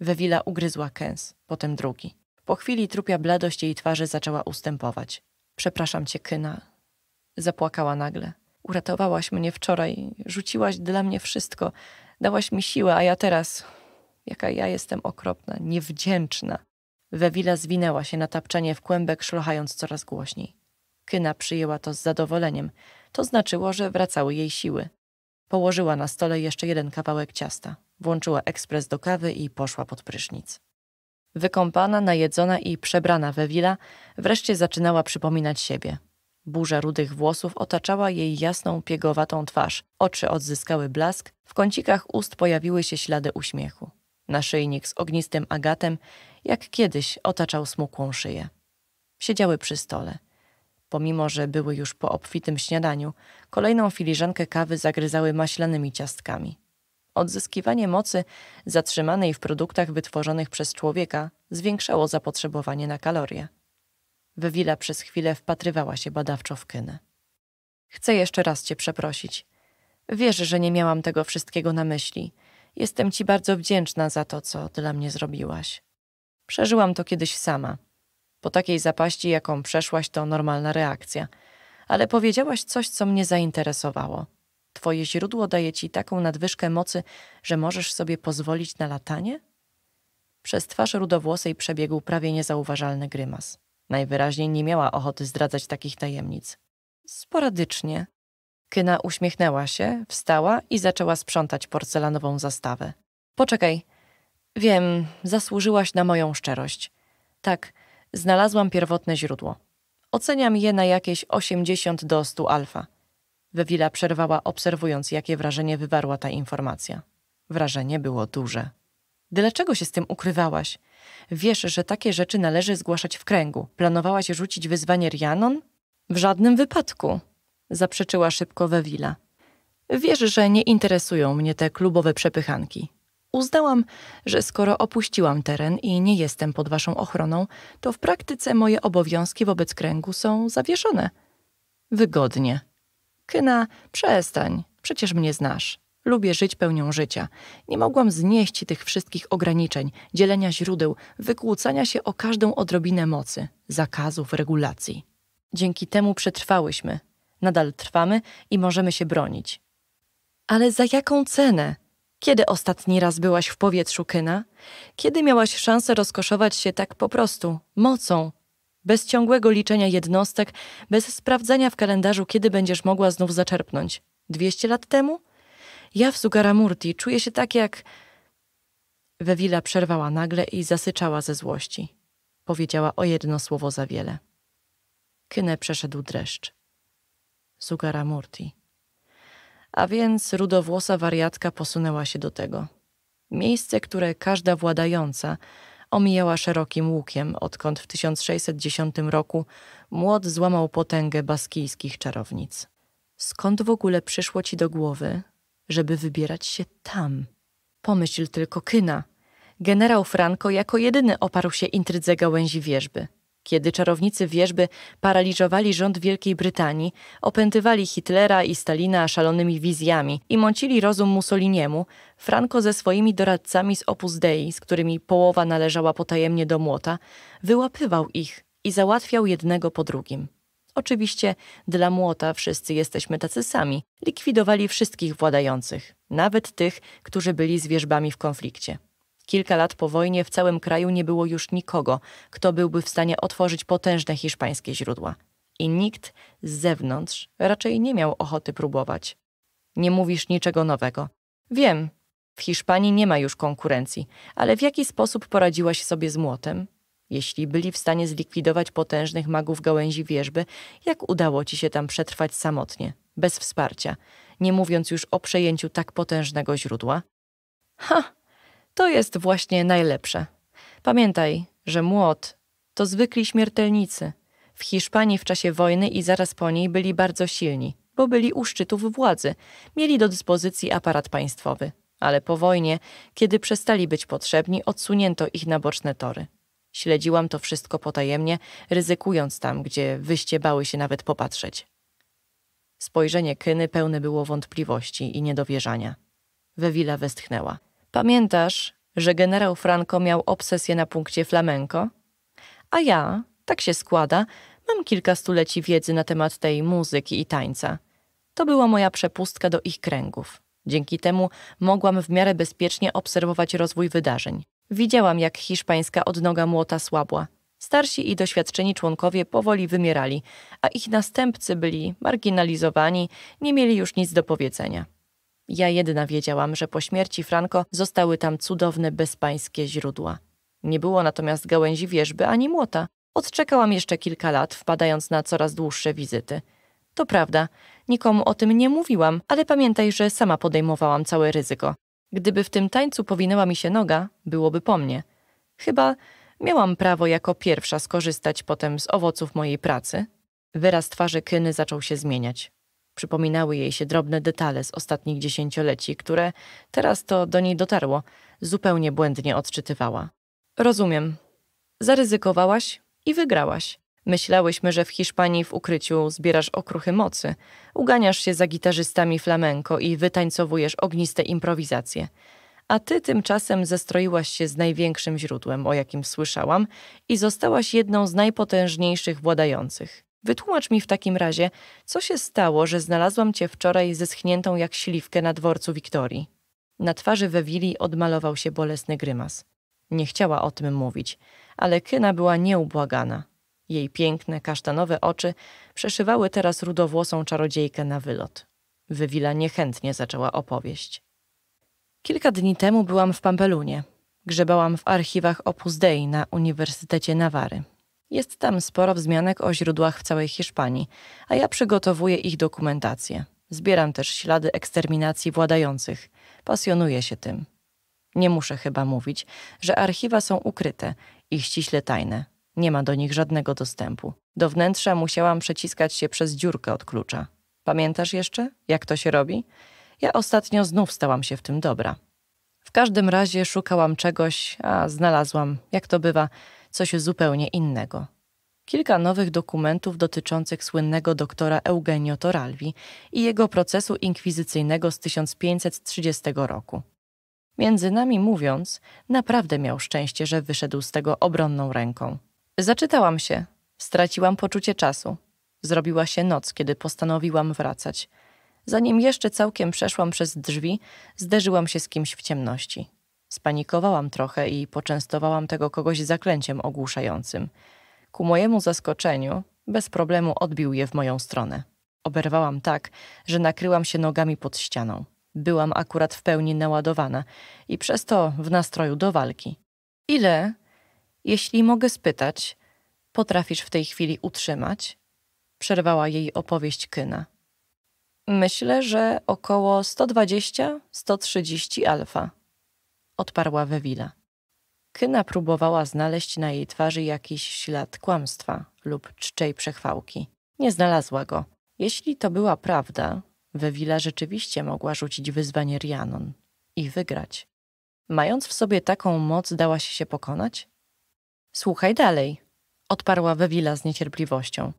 Wewila ugryzła kęs, potem drugi. Po chwili trupia bladość jej twarzy zaczęła ustępować. Przepraszam cię, Kyna. Zapłakała nagle uratowałaś mnie wczoraj, rzuciłaś dla mnie wszystko, dałaś mi siłę, a ja teraz, jaka ja jestem okropna, niewdzięczna. Wewila zwinęła się na tapczanie w kłębek, szlochając coraz głośniej. Kyna przyjęła to z zadowoleniem. To znaczyło, że wracały jej siły. Położyła na stole jeszcze jeden kawałek ciasta. Włączyła ekspres do kawy i poszła pod prysznic. Wykąpana, najedzona i przebrana Wewila wreszcie zaczynała przypominać siebie. Burza rudych włosów otaczała jej jasną, piegowatą twarz. Oczy odzyskały blask, w kącikach ust pojawiły się ślady uśmiechu. Naszyjnik z ognistym agatem, jak kiedyś, otaczał smukłą szyję. Siedziały przy stole. Pomimo, że były już po obfitym śniadaniu, kolejną filiżankę kawy zagryzały maślanymi ciastkami. Odzyskiwanie mocy zatrzymanej w produktach wytworzonych przez człowieka zwiększało zapotrzebowanie na kalorie. Wewila przez chwilę wpatrywała się badawczo w Kynę. Chcę jeszcze raz cię przeprosić. Wierzę, że nie miałam tego wszystkiego na myśli. Jestem ci bardzo wdzięczna za to, co dla mnie zrobiłaś. Przeżyłam to kiedyś sama. Po takiej zapaści, jaką przeszłaś, to normalna reakcja. Ale powiedziałaś coś, co mnie zainteresowało. Twoje źródło daje ci taką nadwyżkę mocy, że możesz sobie pozwolić na latanie? Przez twarz rudowłosej przebiegł prawie niezauważalny grymas. Najwyraźniej nie miała ochoty zdradzać takich tajemnic. Sporadycznie. Kyna uśmiechnęła się, wstała i zaczęła sprzątać porcelanową zastawę. Poczekaj. Wiem, zasłużyłaś na moją szczerość. Tak, znalazłam pierwotne źródło. Oceniam je na jakieś 80 do 100 alfa. Wewila przerwała, obserwując, jakie wrażenie wywarła ta informacja. Wrażenie było duże. Dlaczego się z tym ukrywałaś? Wiesz, że takie rzeczy należy zgłaszać w kręgu. Planowałaś rzucić wyzwanie Rianon? W żadnym wypadku, zaprzeczyła szybko Wewila. Wiesz, że nie interesują mnie te klubowe przepychanki. Uznałam, że skoro opuściłam teren i nie jestem pod waszą ochroną, to w praktyce moje obowiązki wobec kręgu są zawieszone. Wygodnie. Kyna, przestań, przecież mnie znasz. Lubię żyć pełnią życia. Nie mogłam znieść tych wszystkich ograniczeń, dzielenia źródeł, wykłócania się o każdą odrobinę mocy, zakazów, regulacji. Dzięki temu przetrwałyśmy. Nadal trwamy i możemy się bronić. Ale za jaką cenę? Kiedy ostatni raz byłaś w powietrzu Kyna? Kiedy miałaś szansę rozkoszować się tak po prostu, mocą, bez ciągłego liczenia jednostek, bez sprawdzania w kalendarzu, kiedy będziesz mogła znów zaczerpnąć? 200 lat temu? Ja w Sugaramurti czuję się tak jak... Wewila przerwała nagle i zasyczała ze złości. Powiedziała o jedno słowo za wiele. Kynę przeszedł dreszcz. Sugaramurti. A więc rudowłosa wariatka posunęła się do tego. Miejsce, które każda władająca omijała szerokim łukiem, odkąd w 1610 roku młod złamał potęgę baskijskich czarownic. Skąd w ogóle przyszło ci do głowy, żeby wybierać się tam. Pomyśl tylko Kyna. Generał Franco jako jedyny oparł się intrydze gałęzi wierzby. Kiedy czarownicy wierzby paraliżowali rząd Wielkiej Brytanii, opętywali Hitlera i Stalina szalonymi wizjami i mącili rozum Mussoliniemu, Franco ze swoimi doradcami z Opus Dei, z którymi połowa należała potajemnie do młota, wyłapywał ich i załatwiał jednego po drugim. Oczywiście dla młota wszyscy jesteśmy tacy sami. Likwidowali wszystkich władających, nawet tych, którzy byli z wierzbami w konflikcie. Kilka lat po wojnie w całym kraju nie było już nikogo, kto byłby w stanie otworzyć potężne hiszpańskie źródła. I nikt z zewnątrz raczej nie miał ochoty próbować. Nie mówisz niczego nowego. Wiem, w Hiszpanii nie ma już konkurencji, ale w jaki sposób poradziłaś sobie z młotem? Jeśli byli w stanie zlikwidować potężnych magów gałęzi wierzby, jak udało ci się tam przetrwać samotnie, bez wsparcia, nie mówiąc już o przejęciu tak potężnego źródła? Ha! To jest właśnie najlepsze. Pamiętaj, że młot to zwykli śmiertelnicy. W Hiszpanii w czasie wojny i zaraz po niej byli bardzo silni, bo byli u szczytów władzy, mieli do dyspozycji aparat państwowy. Ale po wojnie, kiedy przestali być potrzebni, odsunięto ich na boczne tory. Śledziłam to wszystko potajemnie, ryzykując tam, gdzie wyście bały się nawet popatrzeć. Spojrzenie Kyny pełne było wątpliwości i niedowierzania. Wewila westchnęła. Pamiętasz, że generał Franco miał obsesję na punkcie flamenko? A ja, tak się składa, mam kilka stuleci wiedzy na temat tej muzyki i tańca. To była moja przepustka do ich kręgów. Dzięki temu mogłam w miarę bezpiecznie obserwować rozwój wydarzeń. Widziałam, jak hiszpańska odnoga młota słabła. Starsi i doświadczeni członkowie powoli wymierali, a ich następcy byli marginalizowani, nie mieli już nic do powiedzenia. Ja jedna wiedziałam, że po śmierci Franco zostały tam cudowne bezpańskie źródła. Nie było natomiast gałęzi wierzby ani młota. Odczekałam jeszcze kilka lat, wpadając na coraz dłuższe wizyty. To prawda, nikomu o tym nie mówiłam, ale pamiętaj, że sama podejmowałam całe ryzyko. Gdyby w tym tańcu powinęła mi się noga, byłoby po mnie. Chyba miałam prawo jako pierwsza skorzystać potem z owoców mojej pracy. Wyraz twarzy Kyny zaczął się zmieniać. Przypominały jej się drobne detale z ostatnich dziesięcioleci, które teraz to do niej dotarło, zupełnie błędnie odczytywała. Rozumiem. Zaryzykowałaś i wygrałaś. Myślałyśmy, że w Hiszpanii w ukryciu zbierasz okruchy mocy, uganiasz się za gitarzystami flamenko i wytańcowujesz ogniste improwizacje. A ty tymczasem zestroiłaś się z największym źródłem, o jakim słyszałam, i zostałaś jedną z najpotężniejszych władających. Wytłumacz mi w takim razie, co się stało, że znalazłam cię wczoraj zeschniętą jak śliwkę na dworcu Wiktorii. Na twarzy Wewili odmalował się bolesny grymas. Nie chciała o tym mówić, ale Kyna była nieubłagana. Jej piękne, kasztanowe oczy przeszywały teraz rudowłosą czarodziejkę na wylot. Wywila niechętnie zaczęła opowieść. Kilka dni temu byłam w Pampelunie. Grzebałam w archiwach Opus Dei na Uniwersytecie Nawary. Jest tam sporo wzmianek o źródłach w całej Hiszpanii, a ja przygotowuję ich dokumentację. Zbieram też ślady eksterminacji władających. Pasjonuję się tym. Nie muszę chyba mówić, że archiwa są ukryte i ściśle tajne. Nie ma do nich żadnego dostępu. Do wnętrza musiałam przeciskać się przez dziurkę od klucza. Pamiętasz jeszcze, jak to się robi? Ja ostatnio znów stałam się w tym dobra. W każdym razie szukałam czegoś, a znalazłam, jak to bywa, coś zupełnie innego. Kilka nowych dokumentów dotyczących słynnego doktora Eugenio Toralvi i jego procesu inkwizycyjnego z 1530 roku. Między nami mówiąc, naprawdę miał szczęście, że wyszedł z tego obronną ręką. Zaczytałam się. Straciłam poczucie czasu. Zrobiła się noc, kiedy postanowiłam wracać. Zanim jeszcze całkiem przeszłam przez drzwi, zderzyłam się z kimś w ciemności. Spanikowałam trochę i poczęstowałam tego kogoś zaklęciem ogłuszającym. Ku mojemu zaskoczeniu, bez problemu odbił je w moją stronę. Oberwałam tak, że nakryłam się nogami pod ścianą. Byłam akurat w pełni naładowana i przez to w nastroju do walki. Ile jeśli mogę spytać, potrafisz w tej chwili utrzymać? Przerwała jej opowieść Kyna. Myślę, że około 120-130 alfa, odparła Wewila. Kyna próbowała znaleźć na jej twarzy jakiś ślad kłamstwa lub czczej przechwałki. Nie znalazła go. Jeśli to była prawda, Wewila rzeczywiście mogła rzucić wyzwanie Rianon i wygrać. Mając w sobie taką moc, dałaś się pokonać? Słuchaj dalej, odparła Wewila z niecierpliwością.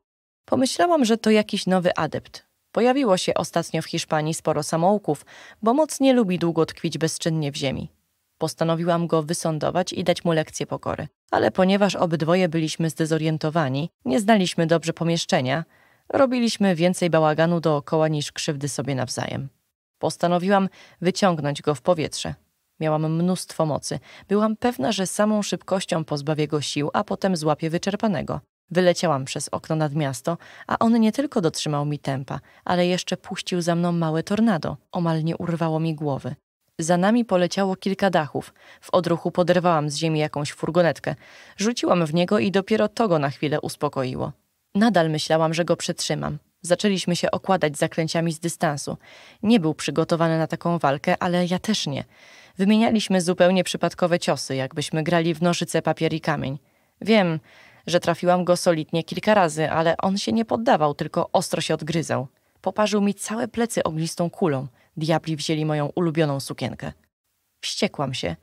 Pomyślałam, że to jakiś nowy adept. Pojawiło się ostatnio w Hiszpanii sporo samouków, bo moc nie lubi długo tkwić bezczynnie w ziemi. Postanowiłam go wysądować i dać mu lekcję pokory. Ale ponieważ obydwoje byliśmy zdezorientowani, nie znaliśmy dobrze pomieszczenia, robiliśmy więcej bałaganu dookoła niż krzywdy sobie nawzajem. Postanowiłam wyciągnąć go w powietrze. Miałam mnóstwo mocy. Byłam pewna, że samą szybkością pozbawię go sił, a potem złapię wyczerpanego. Wyleciałam przez okno nad miasto, a on nie tylko dotrzymał mi tempa, ale jeszcze puścił za mną małe tornado. Omal nie urwało mi głowy. Za nami poleciało kilka dachów. W odruchu poderwałam z ziemi jakąś furgonetkę. Rzuciłam w niego i dopiero to go na chwilę uspokoiło. Nadal myślałam, że go przetrzymam. Zaczęliśmy się okładać zaklęciami z dystansu. Nie był przygotowany na taką walkę, ale ja też nie. Wymienialiśmy zupełnie przypadkowe ciosy, jakbyśmy grali w nożyce, papier i kamień. Wiem, że trafiłam go solidnie kilka razy, ale on się nie poddawał, tylko ostro się odgryzał. Poparzył mi całe plecy ognistą kulą. Diabli wzięli moją ulubioną sukienkę. Wściekłam się.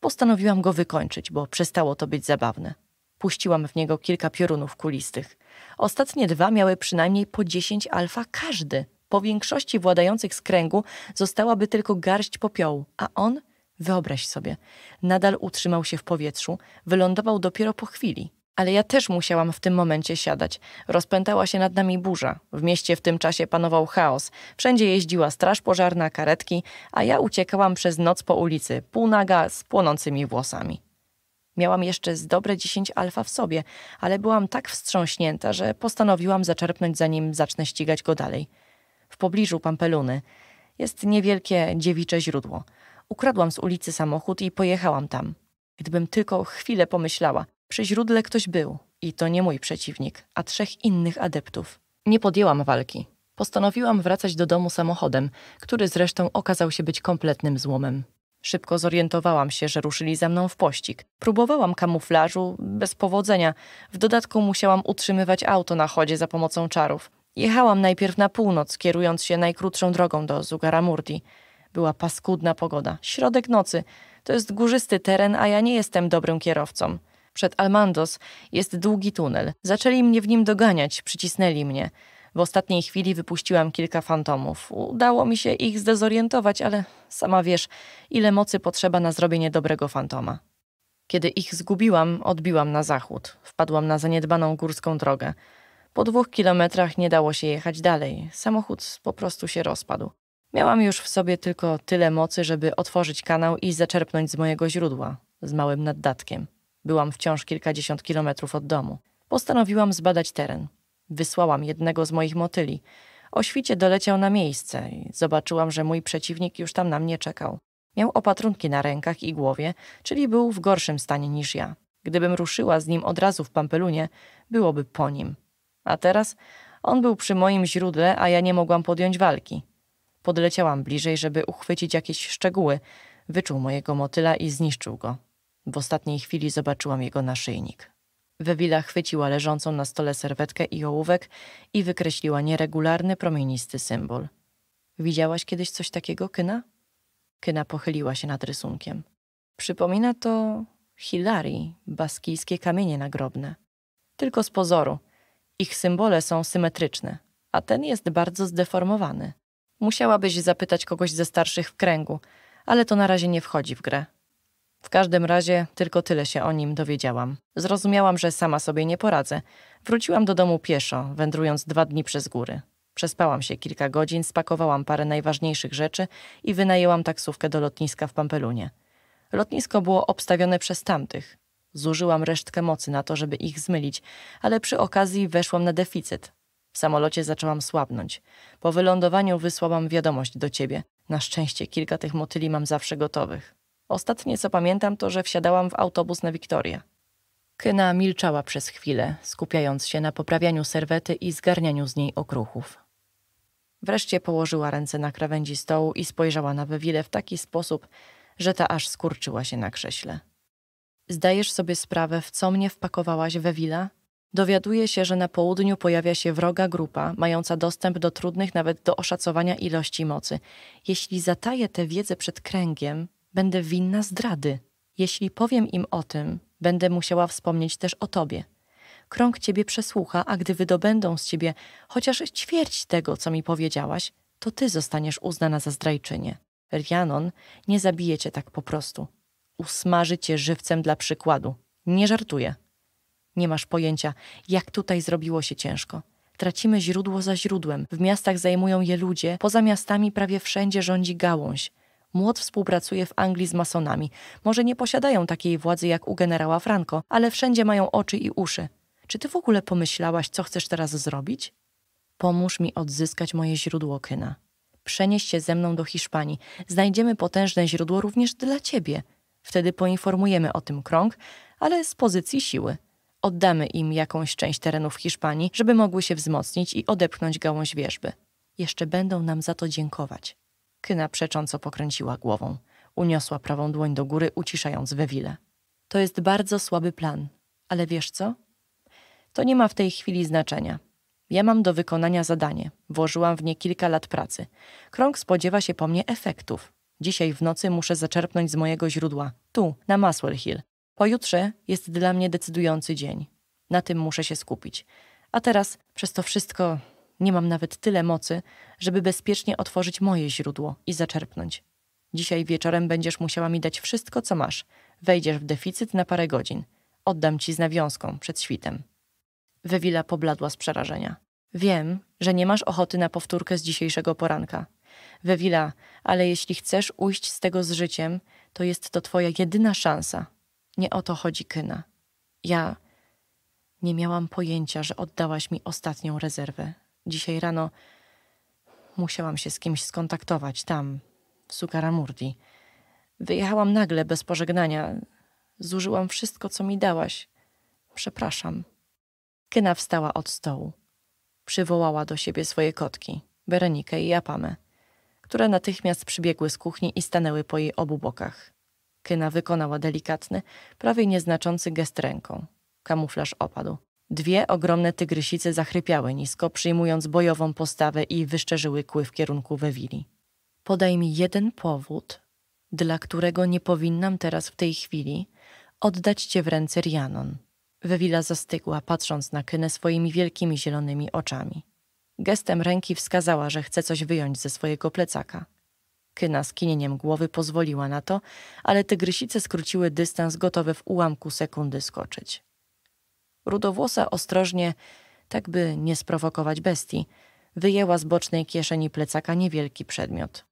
Postanowiłam go wykończyć, bo przestało to być zabawne. Puściłam w niego kilka piorunów kulistych. Ostatnie dwa miały przynajmniej po dziesięć alfa każdy – po większości władających z kręgu zostałaby tylko garść popiołu, a on, wyobraź sobie, nadal utrzymał się w powietrzu, wylądował dopiero po chwili. Ale ja też musiałam w tym momencie siadać. Rozpętała się nad nami burza. W mieście w tym czasie panował chaos. Wszędzie jeździła straż pożarna, karetki, a ja uciekałam przez noc po ulicy, półnaga, z płonącymi włosami. Miałam jeszcze z dobre dziesięć alfa w sobie, ale byłam tak wstrząśnięta, że postanowiłam zaczerpnąć zanim zacznę ścigać go dalej – w pobliżu Pampeluny, jest niewielkie dziewicze źródło. Ukradłam z ulicy samochód i pojechałam tam. Gdybym tylko chwilę pomyślała, przy źródle ktoś był i to nie mój przeciwnik, a trzech innych adeptów. Nie podjęłam walki. Postanowiłam wracać do domu samochodem, który zresztą okazał się być kompletnym złomem. Szybko zorientowałam się, że ruszyli za mną w pościg. Próbowałam kamuflażu, bez powodzenia. W dodatku musiałam utrzymywać auto na chodzie za pomocą czarów. Jechałam najpierw na północ, kierując się najkrótszą drogą do Zugaramurdi. Była paskudna pogoda, środek nocy. To jest górzysty teren, a ja nie jestem dobrym kierowcą. Przed Almandos jest długi tunel. Zaczęli mnie w nim doganiać, przycisnęli mnie. W ostatniej chwili wypuściłam kilka fantomów. Udało mi się ich zdezorientować, ale sama wiesz, ile mocy potrzeba na zrobienie dobrego fantoma. Kiedy ich zgubiłam, odbiłam na zachód. Wpadłam na zaniedbaną górską drogę. Po dwóch kilometrach nie dało się jechać dalej, samochód po prostu się rozpadł. Miałam już w sobie tylko tyle mocy, żeby otworzyć kanał i zaczerpnąć z mojego źródła, z małym naddatkiem. Byłam wciąż kilkadziesiąt kilometrów od domu. Postanowiłam zbadać teren. Wysłałam jednego z moich motyli. O świcie doleciał na miejsce i zobaczyłam, że mój przeciwnik już tam na mnie czekał. Miał opatrunki na rękach i głowie, czyli był w gorszym stanie niż ja. Gdybym ruszyła z nim od razu w pampelunie, byłoby po nim. A teraz on był przy moim źródle, a ja nie mogłam podjąć walki. Podleciałam bliżej, żeby uchwycić jakieś szczegóły. Wyczuł mojego motyla i zniszczył go. W ostatniej chwili zobaczyłam jego naszyjnik. Wewila chwyciła leżącą na stole serwetkę i ołówek i wykreśliła nieregularny, promienisty symbol. Widziałaś kiedyś coś takiego, Kyna? Kyna pochyliła się nad rysunkiem. Przypomina to Hilarii, baskijskie kamienie nagrobne. Tylko z pozoru. Ich symbole są symetryczne, a ten jest bardzo zdeformowany. Musiałabyś zapytać kogoś ze starszych w kręgu, ale to na razie nie wchodzi w grę. W każdym razie tylko tyle się o nim dowiedziałam. Zrozumiałam, że sama sobie nie poradzę. Wróciłam do domu pieszo, wędrując dwa dni przez góry. Przespałam się kilka godzin, spakowałam parę najważniejszych rzeczy i wynajęłam taksówkę do lotniska w Pampelunie. Lotnisko było obstawione przez tamtych. Zużyłam resztkę mocy na to, żeby ich zmylić, ale przy okazji weszłam na deficyt. W samolocie zaczęłam słabnąć. Po wylądowaniu wysłałam wiadomość do ciebie. Na szczęście kilka tych motyli mam zawsze gotowych. Ostatnie co pamiętam to, że wsiadałam w autobus na Wiktorię. Kyna milczała przez chwilę, skupiając się na poprawianiu serwety i zgarnianiu z niej okruchów. Wreszcie położyła ręce na krawędzi stołu i spojrzała na Wywilę w taki sposób, że ta aż skurczyła się na krześle. Zdajesz sobie sprawę, w co mnie wpakowałaś we wila? Dowiaduje się, że na południu pojawia się wroga grupa, mająca dostęp do trudnych nawet do oszacowania ilości mocy. Jeśli zataję tę wiedzę przed kręgiem, będę winna zdrady. Jeśli powiem im o tym, będę musiała wspomnieć też o tobie. Krąg ciebie przesłucha, a gdy wydobędą z ciebie chociaż ćwierć tego, co mi powiedziałaś, to ty zostaniesz uznana za zdrajczynię. Rianon, nie zabije cię tak po prostu. Usmażycie żywcem dla przykładu. Nie żartuję. Nie masz pojęcia, jak tutaj zrobiło się ciężko. Tracimy źródło za źródłem. W miastach zajmują je ludzie, poza miastami prawie wszędzie rządzi gałąź. Młot współpracuje w Anglii z masonami. Może nie posiadają takiej władzy jak u generała Franco, ale wszędzie mają oczy i uszy. Czy ty w ogóle pomyślałaś, co chcesz teraz zrobić? Pomóż mi odzyskać moje źródło kyna. Przenieś się ze mną do Hiszpanii. Znajdziemy potężne źródło również dla ciebie. Wtedy poinformujemy o tym krąg, ale z pozycji siły. Oddamy im jakąś część terenów Hiszpanii, żeby mogły się wzmocnić i odepchnąć gałąź wierzby. Jeszcze będą nam za to dziękować. Kyna przecząco pokręciła głową. Uniosła prawą dłoń do góry, uciszając wewile. To jest bardzo słaby plan, ale wiesz co? To nie ma w tej chwili znaczenia. Ja mam do wykonania zadanie. Włożyłam w nie kilka lat pracy. Krąg spodziewa się po mnie efektów. Dzisiaj w nocy muszę zaczerpnąć z mojego źródła, tu, na Maswell Hill. Pojutrze jest dla mnie decydujący dzień. Na tym muszę się skupić. A teraz przez to wszystko nie mam nawet tyle mocy, żeby bezpiecznie otworzyć moje źródło i zaczerpnąć. Dzisiaj wieczorem będziesz musiała mi dać wszystko, co masz. Wejdziesz w deficyt na parę godzin. Oddam ci z nawiązką przed świtem. Wewila pobladła z przerażenia. Wiem, że nie masz ochoty na powtórkę z dzisiejszego poranka. Wewila, ale jeśli chcesz ujść z tego z życiem, to jest to twoja jedyna szansa. Nie o to chodzi, Kyna. Ja nie miałam pojęcia, że oddałaś mi ostatnią rezerwę. Dzisiaj rano musiałam się z kimś skontaktować tam, w Sukaramurdi. Wyjechałam nagle, bez pożegnania. Zużyłam wszystko, co mi dałaś. Przepraszam. Kyna wstała od stołu. Przywołała do siebie swoje kotki, Berenikę i Apamę które natychmiast przybiegły z kuchni i stanęły po jej obu bokach. Kyna wykonała delikatny, prawie nieznaczący gest ręką. Kamuflaż opadł. Dwie ogromne tygrysice zachrypiały nisko, przyjmując bojową postawę i wyszczerzyły kły w kierunku Wewili. Podaj mi jeden powód, dla którego nie powinnam teraz w tej chwili oddać cię w ręce Rianon. Wewila zastygła, patrząc na Kynę swoimi wielkimi zielonymi oczami. Gestem ręki wskazała, że chce coś wyjąć ze swojego plecaka. Kyna skinieniem głowy pozwoliła na to, ale tygrysice skróciły dystans gotowe w ułamku sekundy skoczyć. Rudowłosa ostrożnie, tak by nie sprowokować bestii, wyjęła z bocznej kieszeni plecaka niewielki przedmiot.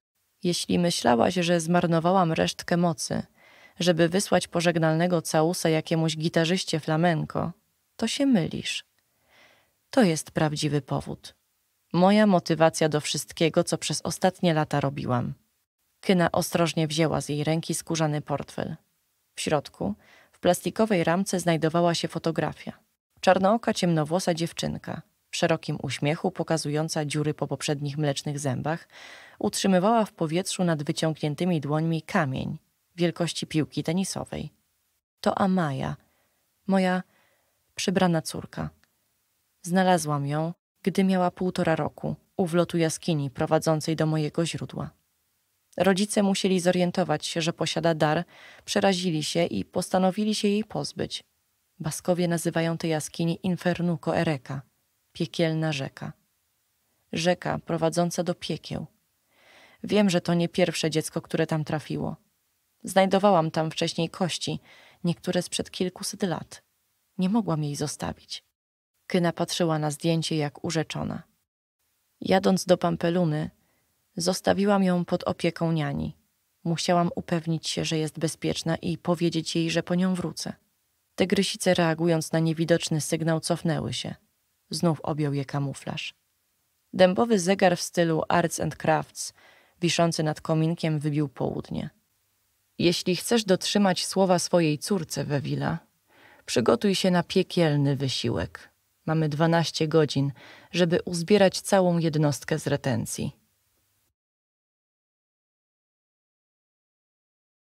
Jeśli myślałaś, że zmarnowałam resztkę mocy, żeby wysłać pożegnalnego całusa jakiemuś gitarzyście flamenko, to się mylisz. To jest prawdziwy powód moja motywacja do wszystkiego, co przez ostatnie lata robiłam. Kyna ostrożnie wzięła z jej ręki skórzany portfel. W środku, w plastikowej ramce znajdowała się fotografia. Czarnooka, ciemnowłosa dziewczynka, w szerokim uśmiechu pokazująca dziury po poprzednich mlecznych zębach, utrzymywała w powietrzu nad wyciągniętymi dłońmi kamień wielkości piłki tenisowej. To Amaja, moja przybrana córka. Znalazłam ją, gdy miała półtora roku, u wlotu jaskini prowadzącej do mojego źródła. Rodzice musieli zorientować się, że posiada dar, przerazili się i postanowili się jej pozbyć. Baskowie nazywają tę jaskini Infernuco Ereka, piekielna rzeka. Rzeka prowadząca do piekieł. Wiem, że to nie pierwsze dziecko, które tam trafiło. Znajdowałam tam wcześniej kości, niektóre sprzed kilkuset lat. Nie mogłam jej zostawić. Kyna patrzyła na zdjęcie jak urzeczona. Jadąc do Pampeluny, zostawiłam ją pod opieką niani. Musiałam upewnić się, że jest bezpieczna i powiedzieć jej, że po nią wrócę. Te grysice, reagując na niewidoczny sygnał cofnęły się. Znów objął je kamuflaż. Dębowy zegar w stylu Arts and Crafts, wiszący nad kominkiem, wybił południe. Jeśli chcesz dotrzymać słowa swojej córce, Wewila, przygotuj się na piekielny wysiłek. Mamy 12 godzin, żeby uzbierać całą jednostkę z retencji.